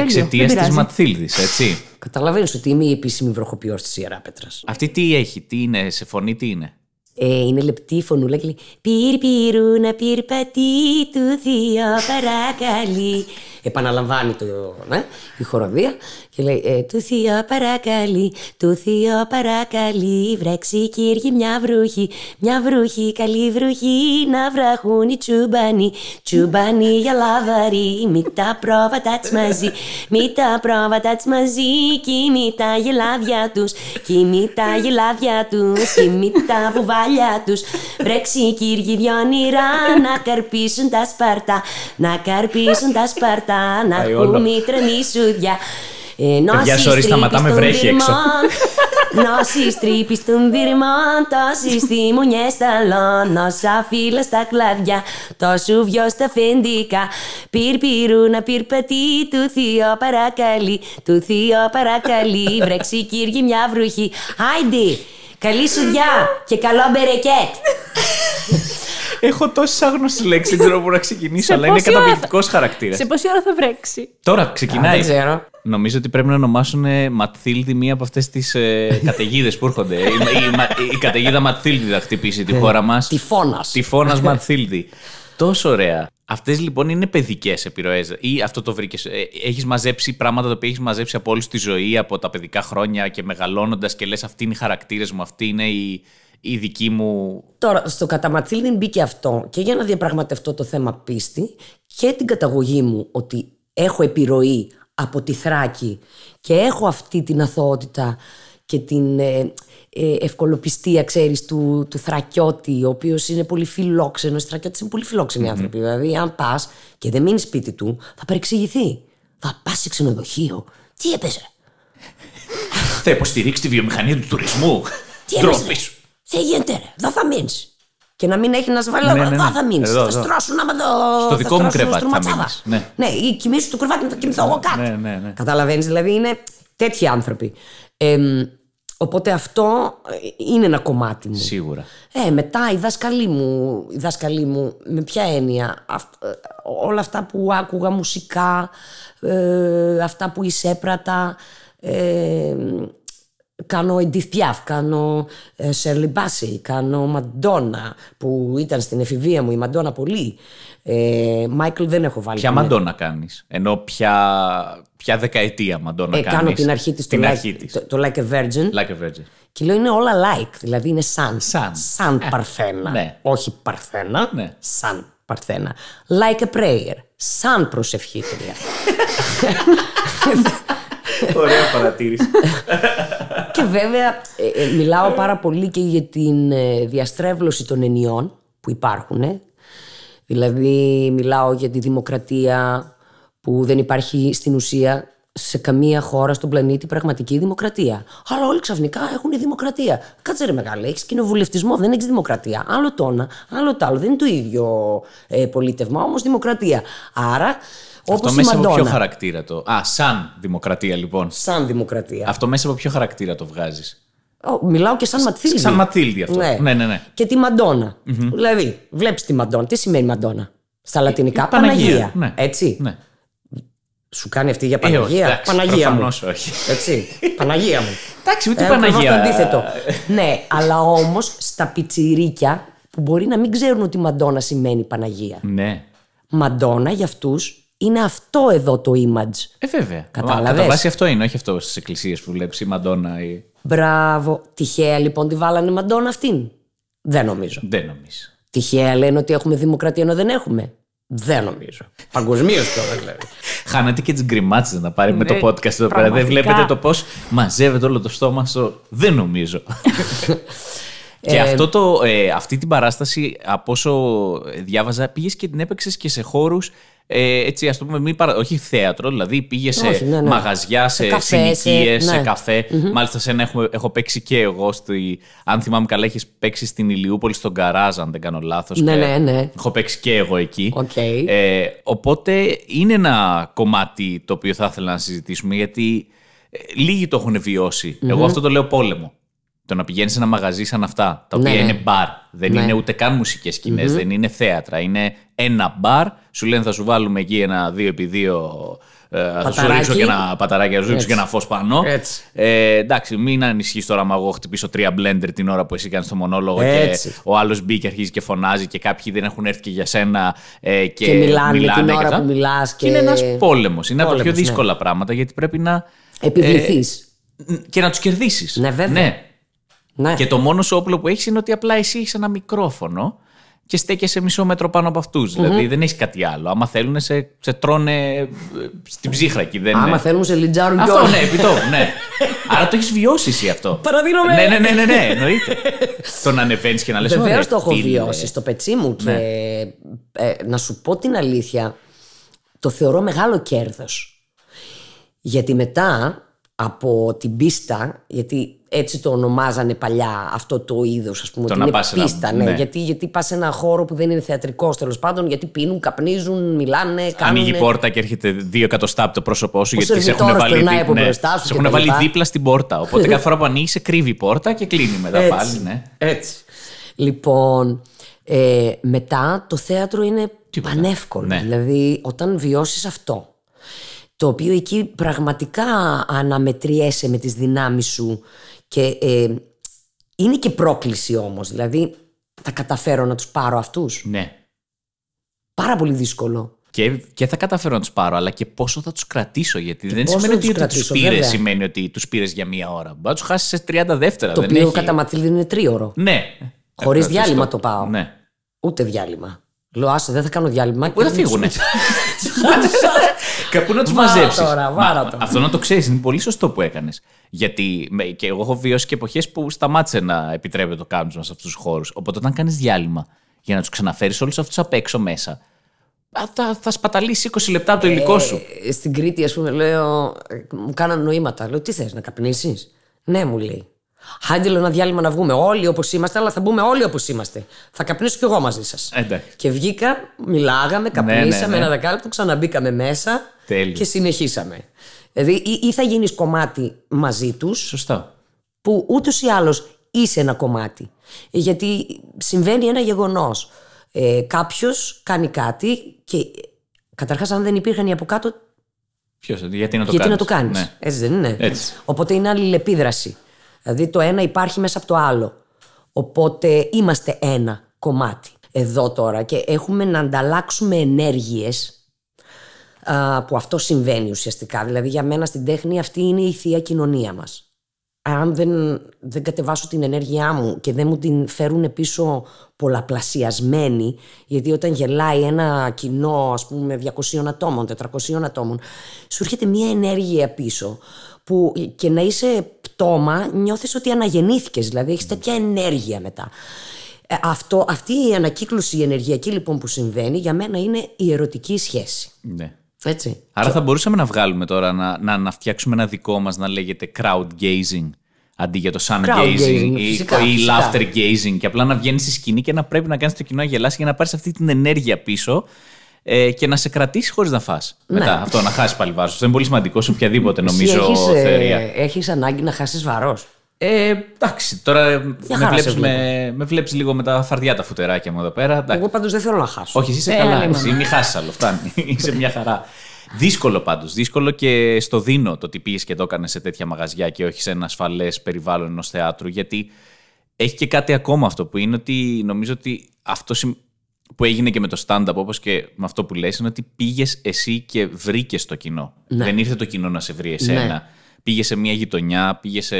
Εξαιτίας της Ματθίλδης, έτσι. Καταλαβαίνω ότι είμαι η επίσημη βροχοποιό τη Ιερά Αυτή τι έχει, τι είναι, σε φωνή, τι είναι. Ε, είναι λεπτή φωνούλα και λέει Πυρ πυρού να του θείο παρακαλεί επαναλαμβάνει το, ναι, η χοροδία και λέει ε, «Του θείο παρακαλεί, του θείο παρακαλεί, βρέξει κύργη μια βρούχη, μια βρούχη καλή βρούχη, να βραχούν οι τσουμπανοί, τσουμπανοί για λαβαροί, μη τα πρόβατα τσ μαζί, μη τα πρόβατα τσ μαζί, κοιμη τα γελάδια τους, κοιμη τα γελάδια τους, κοιμη τα βουβάλια τους, βρέξει κύργη δυο να καρπίσουν τα σπαρτά, να καρπίσουν τα σπαρτά, τα να μη η τρελή σου διά. Παιδιά, sorry, σταματάμε, βρέχει έξω. Νόση τρύπη των δυρμών, τόση στη στα λόν. Όσα φύλλα στα κλαδιά, το βιώ στα φεντικά. Πυρπυρού να πυρπατεί, του θείο παρακαλεί. Του θείο παρακαλεί, βρέξει κύργη μια βρουχή. Άιντι! Καλή σου διά και καλό μπερεκέτ. Έχω τόσε άγνωστε λέξει, δεν ξέρω πού να ξεκινήσω, αλλά είναι καταπληκτικός χαρακτήρας. Σε πόση ώρα θα βρέξει. Τώρα ξεκινάει. Δεν ξέρω. Νομίζω ότι πρέπει να ονομάσουν ε, Ματθίλδη μία από αυτές τις ε, καταιγίδες που έρχονται. η, η, η καταιγίδα Ματθίλδη θα χτυπήσει τη ε, χώρα μας. Τυφώνας. Τυφώνας Ματθίλδη. Τόσο ωραία. Αυτές λοιπόν είναι παιδικές επιρροές. Ή αυτό το βρήκες. Έχεις μαζέψει πράγματα τα οποία έχεις μαζέψει από όλη τη ζωή, από τα παιδικά χρόνια και μεγαλώνοντας και λες: Αυτοί είναι οι χαρακτήρες μου, αυτή είναι η, η δική μου. Τώρα, στο καταματσίλιν μπήκε αυτό και για να διαπραγματευτώ το θέμα πίστη και την καταγωγή μου ότι έχω επιρροή από τη Θράκη και έχω αυτή την αθωότητα και την ε, ε, ευκολοπιστία, ξέρεις, του, του Θρακιώτη, ο οποίος είναι πολύ φιλόξενος. Οι Θρακιώτες είναι πολύ φιλόξενοι mm-hmm. άνθρωποι. Δηλαδή, αν πας και δεν μείνεις σπίτι του, θα παρεξηγηθεί. Θα πας σε ξενοδοχείο. Τι έπαιζε. θα υποστηρίξει τη βιομηχανία του τουρισμού. Τι έπαιζε. Θα γίνεται, ρε. Δεν θα μείνεις. Και να μην έχει να σβάλει, ναι, ναι, ναι. θα μείνεις. Θα στρώσουν άμα το. Στο δικό μου κρεβάτι θα μείνεις. Ναι. ναι, ή κοιμήσου του κρεβάτι να το κοιμηθώ ναι, εγώ κάτω. Ναι, ναι, Καταλαβαίνεις, δηλαδή είναι τέτοιοι άνθρωποι οπότε αυτό ε, είναι ένα κομμάτι μου. Σίγουρα. Ε, μετά η δάσκαλή μου, η δάσκαλή μου με ποια έννοια, ε, όλα αυτά που άκουγα μουσικά, ε, αυτά που εισέπρατα, κάνω Edith Piaf, κάνω ε, Shirley Bassey, κάνω Madonna που ήταν στην εφηβεία μου η Madonna πολύ. Ε, Μάικλ ε, δεν έχω βάλει. Ποια Madonna ναι. κάνεις, ενώ ποια, ποια δεκαετία Madonna ε, κάνεις. Κάνω την αρχή της, την το, αρχή like, της. Το, το, like, a virgin. like a Virgin. Και λέω είναι όλα like, δηλαδή είναι σαν. Σαν. Σαν ε, παρθένα. Ναι. Όχι παρθένα, ναι. σαν παρθένα. Like a prayer. Σαν προσευχήτρια. Ε, Ωραία παρατήρηση. και βέβαια ε, ε, μιλάω πάρα πολύ και για την ε, διαστρέβλωση των ενιών που υπάρχουν. Δηλαδή μιλάω για τη δημοκρατία που δεν υπάρχει στην ουσία σε καμία χώρα στον πλανήτη πραγματική δημοκρατία. Αλλά όλοι ξαφνικά έχουν δημοκρατία. Κάτσε ρε μεγάλε, έχεις κοινοβουλευτισμό, δεν έχεις δημοκρατία. Άλλο τόνα, άλλο άλλο. Δεν είναι το ίδιο πολίτευμα, όμως δημοκρατία. Άρα αυτό η μέσα από ποιο χαρακτήρα το. Α, σαν δημοκρατία λοιπόν. Σαν δημοκρατία. Αυτό μέσα από ποιο χαρακτήρα το βγάζεις. Μιλάω και σαν Ματθίλδη. Σαν Ματθίλδη αυτό. Ναι. ναι, ναι, ναι. Και τη μαντονα mm-hmm. Δηλαδή, βλέπεις τη Μαντόνα. Τι σημαίνει Μαντόνα. Στα ε, λατινικά, η, Παναγία. Παναγία. Ναι. Έτσι. Ναι. Σου κάνει αυτή για Παναγία. Ε, όχι, εντάξει, Παναγία μου. όχι. Έτσι. Παναγία μου. Εντάξει, ούτε ε, Παναγία. Το αντίθετο. ναι, αλλά όμως στα πιτσιρίκια που μπορεί να μην ξέρουν ότι Μαντόνα σημαίνει Παναγία. Ναι. Μαντόνα για αυτούς είναι αυτό εδώ το image. Ε, βέβαια. Κατά βάση αυτό είναι, όχι αυτό στις εκκλησίες που βλέπεις η Μαντόνα. Ή... Μπράβο. Τυχαία λοιπόν τη βάλανε Μαντόνα αυτήν. Δεν νομίζω. Δεν νομίζω. Τυχαία λένε ότι έχουμε δημοκρατία ενώ δεν έχουμε. Δεν νομίζω. Παγκοσμίως τώρα δηλαδή. Χάνατε και τις γκριμάτσες να πάρει με το ναι, podcast εδώ πέρα. Δεν βλέπετε το πώς μαζεύεται όλο το στόμα στο. Δεν νομίζω. Και ε, αυτό το, ε, αυτή την παράσταση, από όσο διάβαζα, πήγες και την έπαιξες και σε χώρους ε, έτσι ας το πούμε, μη παρα... όχι θέατρο, δηλαδή πήγε σε ναι, ναι. μαγαζιά, σε, σε ναι. σε, καφέ. Mm-hmm. Μάλιστα σε έχω, έχω παίξει και εγώ, στη... αν θυμάμαι καλά έχεις παίξει στην Ηλιούπολη στον Καράζ, αν δεν κάνω λάθος. Ναι, ναι, Έχω παίξει και εγώ εκεί. Okay. Ε, οπότε είναι ένα κομμάτι το οποίο θα ήθελα να συζητήσουμε, γιατί ε, λίγοι το έχουν Εγώ αυτό το λέω πόλεμο. Το να πηγαίνεις σε ένα μαγαζί σαν αυτά, τα οποία είναι μπαρ. Δεν είναι ούτε καν μουσικές δεν είναι θέατρα. Είναι ένα μπαρ σου λένε θα σου βάλουμε εκεί ένα 2x2 ε, θα σου ρίξω και ένα παταράκι, θα σου ρίξω και ένα φως πάνω. Έτσι. Ε, εντάξει, μην ανησυχείς τώρα, μα εγώ χτυπήσω τρία μπλέντερ την ώρα που εσύ κάνεις το μονόλογο έτσι. και ο άλλος μπει και αρχίζει και φωνάζει και κάποιοι δεν έχουν έρθει και για σένα ε, και, και μιλάνε, μιλάνε την ώρα και που μιλάς. Και... Είναι ένας πόλεμος. Είναι από τα πιο ναι. δύσκολα ναι. πράγματα γιατί πρέπει να. Επιβληθείς. Ε, και να τους κερδίσεις. Ναι, βέβαια. Ναι. ναι. Και το μόνο σου όπλο που έχεις είναι ότι απλά εσύ έχεις ένα μικρόφωνο και στέκεσαι μισό μέτρο πάνω από Δηλαδή δεν έχεις κάτι άλλο. Άμα θέλουν, σε, σε τρώνε ε, στην ψύχρα εκεί. Δεν Άμα είναι... θέλουν, σε λιτζάρουν κιόλα. Αυτό, ναι, επιτό, ναι. Άρα το έχεις βιώσει εσύ αυτό. Παραδείγμα. Ναι, ναι, ναι, ναι, ναι, εννοείται. το να ανεβαίνεις και να λες. Βεβαίως το έχω βιώσει στο πετσί μου. Ναι. Και ε, να σου πω την αλήθεια, το θεωρώ μεγάλο κέρδος. Γιατί μετά από την πίστα, γιατί έτσι το ονομάζανε παλιά αυτό το είδος, ας πούμε. Το ότι να είναι πίστα, ένα... ναι. Γιατί, γιατί πας σε ένα χώρο που δεν είναι θεατρικός τέλος πάντων, γιατί πίνουν, καπνίζουν, μιλάνε, κάνουν. Ανοίγει πόρτα και έρχεται δύο εκατοστά από το πρόσωπό σου, Ο γιατί σε έχουν βάλει, ναι, σου έχουν βάλει δίπλα στην πόρτα. Οπότε κάθε φορά που ανοίγεις, σε κρύβει η πόρτα και κλείνει μετά έτσι, πάλι. Ναι. Έτσι. Λοιπόν, ε, μετά το θέατρο είναι πανεύκολο. Ναι. Δηλαδή, όταν βιώσεις αυτό, το οποίο εκεί πραγματικά αναμετριέσαι με τις δυνάμεις σου και ε, είναι και πρόκληση όμως, δηλαδή θα καταφέρω να τους πάρω αυτούς. Ναι. Πάρα πολύ δύσκολο. Και, και θα καταφέρω να τους πάρω, αλλά και πόσο θα τους κρατήσω. Γιατί δεν σημαίνει ότι τους πήρε, σημαίνει ότι τους πήρες για μία ώρα. Μπορεί να τους χάσεις σε 30 δεύτερα. Το οποίο έχει... κατά είναι τρίωρο. Ναι. Χωρίς διάλειμμα το πάω. Ναι. Ούτε διάλειμμα. Λέω, δεν θα κάνω διάλειμμα. Ούτε θα φύγουν. Κάπου να τους μαζέψει. Αυτό να το ξέρεις, είναι πολύ σωστό που έκανες. Γιατί και εγώ έχω βιώσει και εποχές που σταμάτησε να επιτρέπεται το κάμψμα σε αυτούς τους χώρους. Οπότε όταν κάνεις διάλειμμα για να τους ξαναφέρεις όλους αυτούς απ' έξω μέσα, θα, θα σπαταλήσεις 20 λεπτά από το υλικό ε, σου. Στην Κρήτη, ας πούμε, λέω, ε, μου κάναν νοήματα. Λέω, τι θες να καπνίσεις. Ναι, μου λέει. Χάντε ένα διάλειμμα να βγούμε όλοι όπως είμαστε, αλλά θα μπούμε όλοι όπως είμαστε. Θα καπνίσω κι εγώ μαζί σας. Και βγήκα, μιλάγαμε, ναι, καπνίσαμε ναι, ναι. ένα δεκάλεπτο, ξαναμπήκαμε μέσα και συνεχίσαμε. Δηλαδή, ή, θα γίνεις κομμάτι μαζί τους. Σωστό. Που ούτως ή άλλως είσαι ένα κομμάτι. Γιατί συμβαίνει ένα γεγονός. Ε, Κάποιος κάνει κάτι και καταρχάς, αν δεν υπήρχαν οι από κάτω. Ποιος, γιατί να το κάνει. κάνεις. Έτσι δεν είναι. Έτσι. Οπότε είναι αλληλεπίδραση. Δηλαδή το ένα υπάρχει μέσα από το άλλο. Οπότε είμαστε ένα κομμάτι εδώ τώρα και έχουμε να ανταλλάξουμε ενέργειες που αυτό συμβαίνει ουσιαστικά. Δηλαδή για μένα στην τέχνη αυτή είναι η θεία κοινωνία μας. Αν δεν, δεν κατεβάσω την ενέργειά μου και δεν μου την φέρουν πίσω πολλαπλασιασμένη, γιατί όταν γελάει ένα κοινό ας πούμε 200 ατόμων, 400 ατόμων, σου έρχεται μια ενέργεια πίσω που ε, και να είσαι πτώμα, νιώθεις ότι αναγεννήθηκες, δηλαδή έχεις τέτοια ενέργεια μετά. Ε, αυτό, αυτή η ανακύκλωση η ενεργειακή λοιπόν που συμβαίνει για μένα είναι η ερωτική σχέση. Ναι. Έτσι. Άρα θα μπορούσαμε να βγάλουμε τώρα, να, να, να φτιάξουμε ένα δικό μας να λέγεται crowd gazing αντί για το sun gazing, ή, laughter gazing και απλά να βγαίνεις στη σκηνή και να πρέπει να κάνεις το κοινό να γελάσει για να πάρεις αυτή την ενέργεια πίσω ε, και να σε κρατήσει χωρίς να φά. Ναι. Μετά αυτό, να χάσεις πάλι βάρος. Αυτό είναι πολύ σημαντικό σε οποιαδήποτε νομίζω έχεις, ε, θεωρία. Έχεις ανάγκη να χάσεις βαρό. Ε, εντάξει, τώρα με βλέπεις, με, βλέπεις λίγο με τα φαρδιά τα φουτεράκια μου εδώ πέρα. Εντάξει. Εγώ πάντως δεν θέλω να χάσω. Όχι, εσύ είσαι ε, καλά. Ναι, ναι, εσύ, μην χάσεις άλλο. Φτάνει. είσαι μια χαρά. Δύσκολο πάντως, δύσκολο και στο δίνω το ότι πήγες και το έκανες σε τέτοια μαγαζιά και όχι σε ένα ασφαλές περιβάλλον ενός θεάτρου γιατί έχει και κάτι ακόμα αυτό που είναι ότι νομίζω ότι αυτό που έγινε και με το stand-up, όπως και με αυτό που λες, είναι ότι πήγες εσύ και βρήκες το κοινό. Ναι. Δεν ήρθε το κοινό να σε βρει εσένα. Ναι. Πήγες σε μια γειτονιά, πήγες σε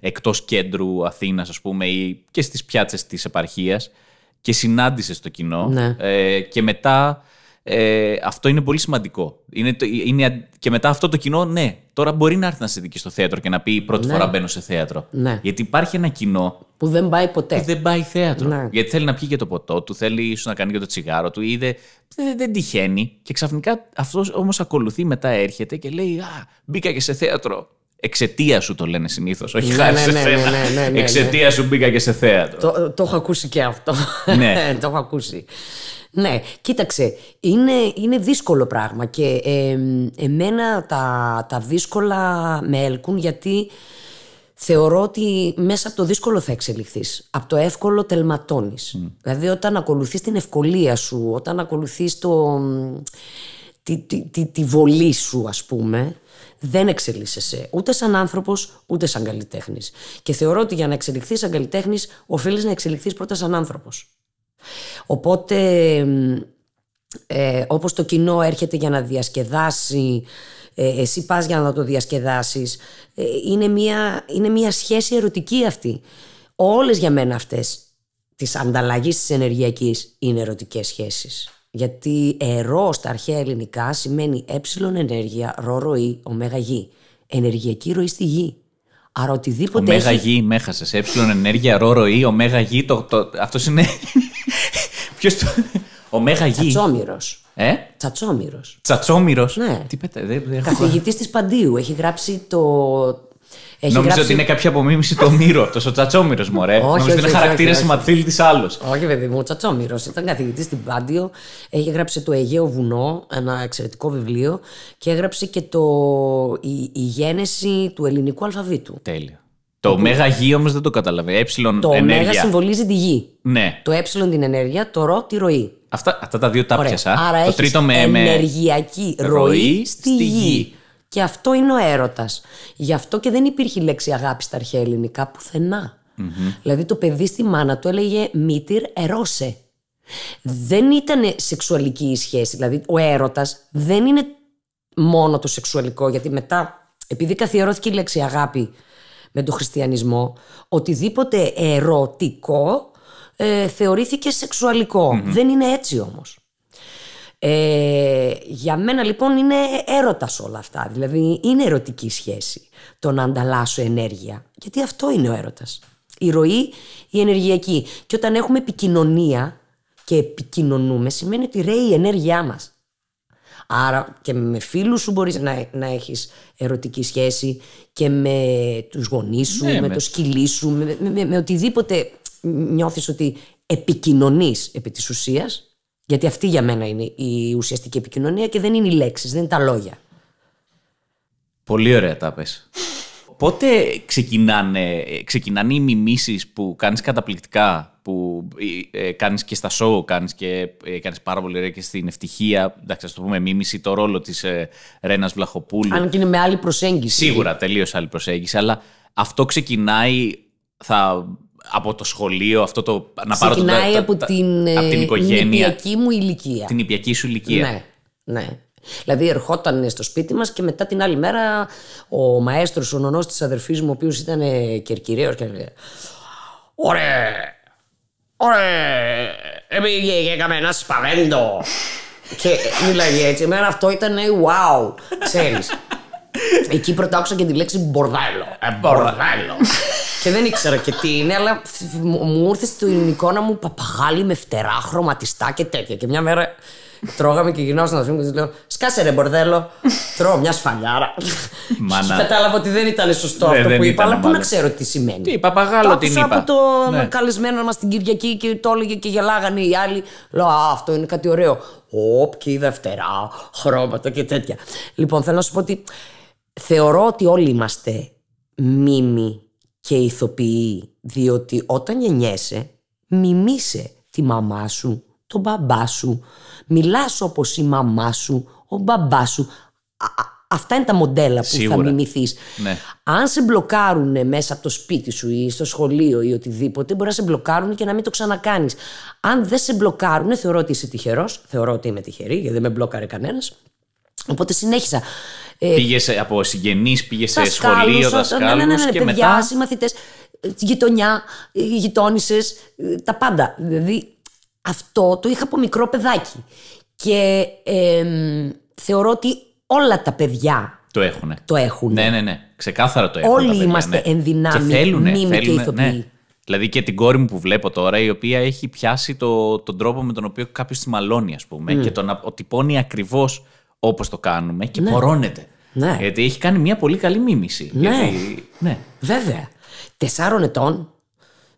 εκτός κέντρου Αθήνας, ας πούμε, ή και στις πιάτσες της επαρχίας και συνάντησες το κοινό. Ναι. Ε, και μετά ε, αυτό είναι πολύ σημαντικό. Είναι, είναι, και μετά αυτό το κοινό, ναι, τώρα μπορεί να έρθει να σε δει στο θέατρο και να πει πρώτη ναι. φορά μπαίνω σε θέατρο. Ναι. Γιατί υπάρχει ένα κοινό. Που δεν πάει ποτέ. δεν πάει θέατρο. Ναι. Γιατί θέλει να πιει και το ποτό του, θέλει ίσως να κάνει και το τσιγάρο του, είδε. Δεν, δεν τυχαίνει. Και ξαφνικά αυτός όμως ακολουθεί, μετά έρχεται και λέει Α, μπήκα και σε θέατρο. Εξαιτία σου το λένε συνήθως. Όχι ναι, χάρη ναι, σε ναι, ναι Εξαιτία σου μπήκα και σε θέατρο. Το, το έχω ακούσει και αυτό. Ναι. το έχω ακούσει. Ναι, κοίταξε, είναι, είναι δύσκολο πράγμα και ε, εμένα τα, τα δύσκολα με έλκουν γιατί θεωρώ ότι μέσα από το δύσκολο θα εξελιχθείς. Από το εύκολο τελματώνεις. Δηλαδή, όταν ακολουθείς την ευκολία σου, όταν ακολουθείς το. Τη, τη, τη, βολή σου, ας πούμε, δεν εξελίσσεσαι ούτε σαν άνθρωπος, ούτε σαν καλλιτέχνης. Και θεωρώ ότι για να εξελιχθείς σαν καλλιτέχνης, οφείλεις να εξελιχθείς πρώτα σαν άνθρωπος. Οπότε ε, όπως το κοινό έρχεται για να διασκεδάσει, ε, εσύ πας για να το διασκεδάσεις, ε, είναι, μια, είναι μια σχέση ερωτική αυτή. Όλες για μένα αυτές τις ανταλλαγής της ενεργειακής είναι ερωτικές σχέσεις. Γιατί ερώ στα αρχαία ελληνικά σημαίνει ε ενέργεια, ρο ροή, ωμέγα γη. Ενεργειακή ροή στη γη. Άρα οτιδήποτε. Ωμέγα έχει... γη, σε Ε, ενέργεια, ρο ροή, ωμέγα γη. Το, το, αυτός είναι. Ποιος το. Ωμέγα γη. Τσατσόμηρο. Ε? Τσατσόμηρο. Τσατσόμηρο. Ναι. Τι πέτα, δεν, δεν Καθηγητής της Παντίου. Έχει γράψει το, έχει Νόμιζα γράψει... ότι είναι κάποια απομίμηση το Μύρο αυτός, ο Τσατσόμυρο Μωρέ. Όχι, Νομίζω ότι είναι χαρακτήρα τη άλλος. Όχι, βέβαια, ο Τσατσόμυρο ήταν καθηγητής στην Πάντιο. Έχει γράψει το Αιγαίο Βουνό, ένα εξαιρετικό βιβλίο. Και έγραψε και το... η... η γένεση του ελληνικού αλφαβήτου. Τέλεια. Το μέγα γη όμως δεν το κατάλαβε. Έψιλον ε το ενέργεια. μέγα συμβολίζει τη γη. Ναι. Το ε την ενέργεια, το ρο τη ροή. Αυτά, αυτά τα δύο τα πιασα. το τρίτο με. Ενεργειακή ροή, στη, γη. Και αυτό είναι ο έρωτας. Γι' αυτό και δεν υπήρχε λέξη αγάπη στα αρχαία ελληνικά πουθενά. Δηλαδή το παιδί στη μάνα του έλεγε μήτυρ ερώσε. Δεν ήταν σεξουαλική η σχέση. Δηλαδή ο έρωτας δεν είναι μόνο το σεξουαλικό γιατί μετά επειδή καθιερώθηκε η λέξη αγάπη με τον χριστιανισμό οτιδήποτε ερωτικό ε, θεωρήθηκε Δεν είναι έτσι όμως. Ε, για μένα λοιπόν είναι έρωτας όλα αυτά. Δηλαδή είναι ερωτική σχέση το να ανταλλάσσω ενέργεια. Γιατί αυτό είναι ο έρωτας. Η ροή, η ενεργειακή. Και όταν έχουμε επικοινωνία και επικοινωνούμε σημαίνει ότι ρέει η ενέργειά μας. Άρα και με φίλους σου μπορείς να, να έχεις ερωτική σχέση και με τους γονείς σου, ναι, με, το σκυλί σου, με, με, με οτιδήποτε νιώθεις ότι επικοινωνείς επί της ουσίας γιατί αυτή για μένα είναι η ουσιαστική επικοινωνία και δεν είναι οι λέξεις, δεν είναι τα λόγια. Πολύ ωραία τα πες. Πότε ξεκινάνε, ξεκινάνε οι μιμήσεις που κάνεις καταπληκτικά, που ε, ε, κάνεις και στα σόου, κάνεις, και, ε, κάνεις πάρα πολύ ωραία και στην ευτυχία, εντάξει ας το πούμε μίμηση, το ρόλο της ε, Ρένας Βλαχοπούλου. Αν και είναι με άλλη προσέγγιση. Σίγουρα, τελείως άλλη προσέγγιση, αλλά αυτό ξεκινάει, θα από το σχολείο, αυτό το. Να πάρω το, Ξεκινάει από, την, ε, από την οικογένεια. μου ηλικία. Την ηπιακή σου ηλικία. Ναι, ναι. Δηλαδή, ερχόταν στο σπίτι μας και μετά την άλλη μέρα ο μαέστρος, ο νονός της αδερφής μου, ο οποίος ήταν ε, κερκυραίος και έλεγε. Ωραία! Ωραία! Επήγε και έκαμε ένα σπαβέντο. και μιλάει έτσι. Εμένα αυτό ήταν wow, ξέρεις. Εκεί πρώτα και τη λέξη μπορδάλο. Ε, δεν ήξερα και τι είναι, αλλά μου ήρθε στην εικόνα μου παπαγάλι με φτερά, χρωματιστά και τέτοια. Και μια μέρα τρώγαμε και γυρνάω στον μου και λέω Σκάσε ρε μπορδέλο, τρώω μια σφαλιάρα. Μάνα. Κατάλαβα ότι δεν ήταν σωστό ναι, αυτό που είπα, αλλά πού να ξέρω τι σημαίνει. Τι, παπαγάλο την είπα. από το ναι. καλεσμένο μας την Κυριακή και το έλεγε και γελάγανε οι άλλοι. Λέω Α, αυτό είναι κάτι ωραίο. Ωπ και είδα φτερά, χρώματα και τέτοια. Λοιπόν, θέλω να σου πω ότι θεωρώ ότι όλοι είμαστε μίμοι και ηθοποιεί, διότι όταν γεννιέσαι, μιμήσε τη μαμά σου, τον μπαμπά σου, μιλάς όπως η μαμά σου, ο μπαμπάς σου. Αυτά είναι τα μοντέλα που θα μιμηθείς. Ναι. Αν σε μπλοκάρουν μέσα από το σπίτι σου ή στο σχολείο ή οτιδήποτε, μπορεί να σε μπλοκάρουν και να μην το ξανακάνεις. Αν δεν σε μπλοκάρουν, θεωρώ ότι είσαι τυχερός, θεωρώ ότι είμαι τυχερή γιατί δεν με μπλόκαρε κανένας. Οπότε συνέχισα. Ε, πήγες από συγγενείς, πήγες σε σχολείο, δασκάλου. Ναι, ναι ναι, ναι, ναι, ναι, και παιδιά, μετά... συμμαθητές, γειτονιά, ε, γειτόνισες, ε, τα πάντα. Δηλαδή αυτό το είχα από μικρό παιδάκι. Και ε, θεωρώ ότι όλα τα παιδιά το έχουν. Το έχουν. Ναι, ναι, ναι. Ξεκάθαρα το έχουν. Όλοι τα παιδιά, είμαστε ναι. Και θέλουν, μίμη θέλουν, και ναι. Δηλαδή και την κόρη μου που βλέπω τώρα, η οποία έχει πιάσει το, τον τρόπο με τον οποίο κάποιος τη μαλώνει, ας πούμε, mm. και τον αποτυπώνει ακριβώς όπως το κάνουμε και ναι. πορώνεται. Ναι. Γιατί έχει κάνει μια πολύ καλή μίμηση. Ναι. Γιατί... ναι. Βέβαια. Τεσσάρων ετών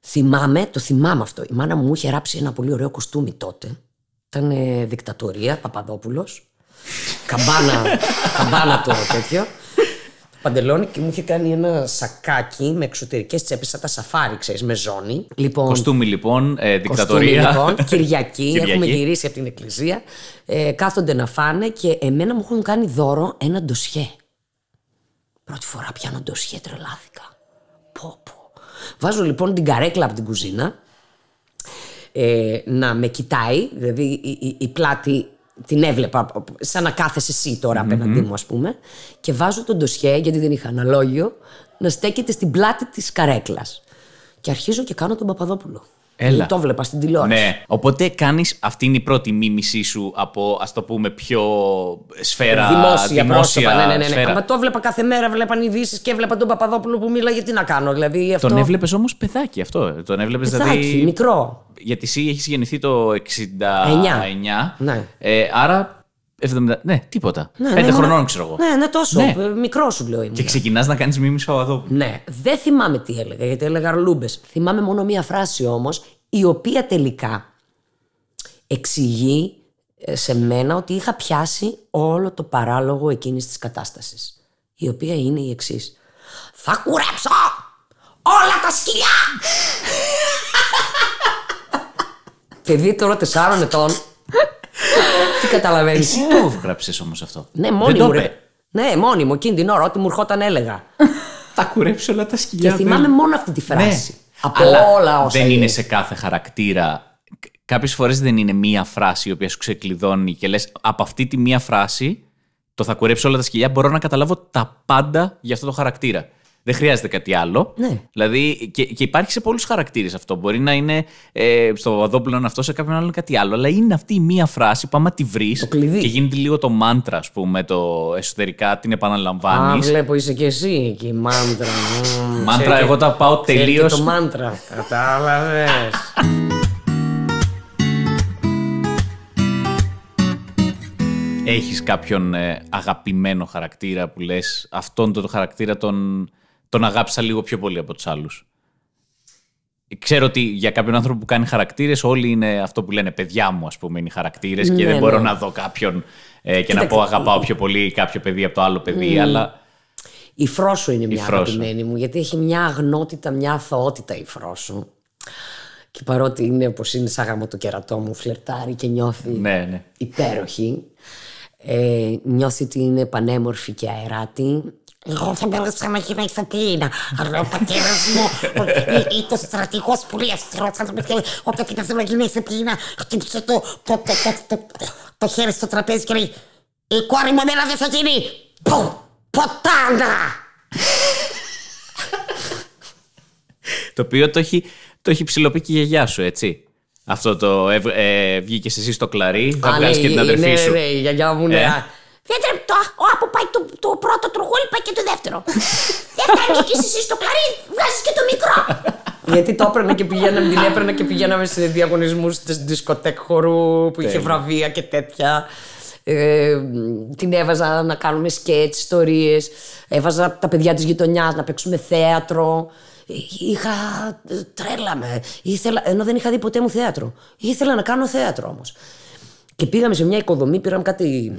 θυμάμαι, το θυμάμαι αυτό. Η μάνα μου είχε ράψει ένα πολύ ωραίο κοστούμι τότε. Ήταν δικτατορία, Παπαδόπουλος. καμπάνα, καμπάνα το τέτοιο παντελόνι και μου είχε κάνει ένα σακάκι με εξωτερικές τσέπες, σαν τα σαφάρι, ξέρεις, με ζώνη. Λοιπόν, κοστούμι λοιπόν, ε, δικτατορία. Κοστούμι, λοιπόν, Κυριακή, έχουμε γυρίσει από την εκκλησία. Ε, κάθονται να φάνε και εμένα μου έχουν κάνει δώρο ένα ντοσιέ. Πρώτη φορά πιάνω ντοσιέ, τρελάθηκα. Πω, Βάζω λοιπόν την καρέκλα από την κουζίνα ε, να με κοιτάει, δηλαδή η πλάτη την έβλεπα σαν να κάθεσαι εσύ τώρα mm-hmm. απέναντί μου ας πούμε και βάζω τον ντοσιέ γιατί δεν είχα αναλόγιο να στέκεται στην πλάτη της καρέκλας και αρχίζω και κάνω τον Παπαδόπουλο Έλα. Το βλέπας στην τηλεόραση. Ναι. Οπότε κάνεις αυτή είναι η πρώτη μίμησή σου από ας το πούμε πιο σφαίρα. Δημόσια, δημόσια πρόσωπα. Ναι, ναι, ναι. ναι. το βλέπα κάθε μέρα, βλέπαν ειδήσεις και έβλεπαν τον Παπαδόπουλο που μίλαγε. γιατί να κάνω, δηλαδή. Αυτό... Τον έβλεπες όμως παιδάκι αυτό. Τον έβλεπες δηλαδή. μικρό. Γιατί εσύ έχεις γεννηθεί το 69. Ε, ναι. Ε, άρα 70. Ναι, τίποτα. Ναι, 5 ναι, ναι, χρονών, ξέρω εγώ. Ναι, ναι, τόσο. Ναι. Ε, μικρό σου λέω. Και ξεκινάς να κάνεις μήνυμα Ναι, δεν θυμάμαι τι έλεγα, γιατί έλεγα αρλούμπες. Θυμάμαι μόνο μία φράση όμως, η οποία τελικά εξηγεί ε, σε μένα ότι είχα πιάσει όλο το παράλογο εκείνης της κατάστασης, η οποία είναι η εξής. «Θα κουρέψω όλα τα σκυλιά!» Παιδί τώρα τεσσάρων ετών τι καταλαβαίνεις. Εσύ το έγραψε όμως αυτό. Ναι, μόνιμο. ναι, μόνιμο, εκείνη την ώρα, ό,τι μου ερχόταν έλεγα. Θα κουρέψω όλα τα σκυλιά. Και θυμάμαι μόνο αυτή τη ναι. φράση. Από Αλλά όλα όσα. Δεν είναι. σε κάθε χαρακτήρα. Κάποιες φορές δεν είναι μία φράση η οποία σου ξεκλειδώνει και λες από αυτή τη μία φράση το θα κουρέψω όλα τα σκυλιά. Μπορώ να καταλάβω τα πάντα για αυτό το χαρακτήρα. Δεν χρειάζεται κάτι άλλο. Ναι. Δηλαδή, και, και υπάρχει σε πολλούς χαρακτήρες αυτό. Μπορεί να είναι ε, στο Παπαδόπουλο αυτό, σε κάποιον άλλον κάτι άλλο. Αλλά είναι αυτή η μία φράση που άμα τη βρεις και γίνεται λίγο το μάντρα, ας πούμε, το εσωτερικά την επαναλαμβάνεις. Α, βλέπω είσαι και εσύ εκεί, μάντρα. Ναι. μάντρα, εγώ τα πάω τελείως. το μάντρα. Κατάλαβες. Έχεις κάποιον ε, αγαπημένο χαρακτήρα που λες αυτόν τον χαρακτήρα τον τον αγάπησα λίγο πιο πολύ από τους άλλους. Ξέρω ότι για κάποιον άνθρωπο που κάνει χαρακτήρες, όλοι είναι αυτό που λένε παιδιά μου, ας πούμε, είναι χαρακτήρες και ναι, δεν ναι. μπορώ να δω κάποιον ε, και να πω αγαπάω πιο πολύ κάποιο παιδί από το άλλο παιδί, mm. αλλά. Η φρόσου είναι μια αγαπημένη μου, γιατί έχει μια αγνότητα, μια αθωότητα η φρόσου. Και παρότι είναι όπως είναι σαν γάμο το κερατό μου, φλερτάρει και νιώθει ναι, υπέροχη. Ε, νιώθει ότι είναι πανέμορφη και αεράτη. Εγώ θα μπορούσα να γίνω Ισαντίνα, αλλά ο πατέρα μου ήταν στρατηγό πολύ αυστηρό. με θέλει, όταν κοιτάζει να γίνω Ισαντίνα, χτύπησε το, το, το, το, το, χέρι στο τραπέζι και λέει: Η κόρη μου δεν θα γίνει. Που, ποτάνα! το οποίο το έχει, το έχει ψηλοποιεί και η γιαγιά σου, έτσι. Αυτό το ε, ε, βγήκες εσύ στο κλαρί, θα βγάλεις και την αδερφή σου. Ναι, ναι, η γιαγιά μου, ναι. Δεν τρέπει το. Όπου πάει το, το πρώτο τροχούλι, πάει και το δεύτερο. Δεν θα και εσύ στο κλαρί, βγάζεις και το μικρό. Γιατί το έπαιρνα και πηγαίναμε, την έπαιρνα και πηγαίναμε σε διαγωνισμούς της δισκοτέκ χορού που είχε βραβεία και τέτοια. Ε, την έβαζα να κάνουμε σκέτ, ιστορίες. Έβαζα τα παιδιά της γειτονιάς να παίξουμε θέατρο. Είχα ε, τρέλα με. Ήθελα, ενώ δεν είχα δει ποτέ μου θέατρο. Ήθελα να κάνω θέατρο όμως. Και πήγαμε σε μια οικοδομή, πήραμε κάτι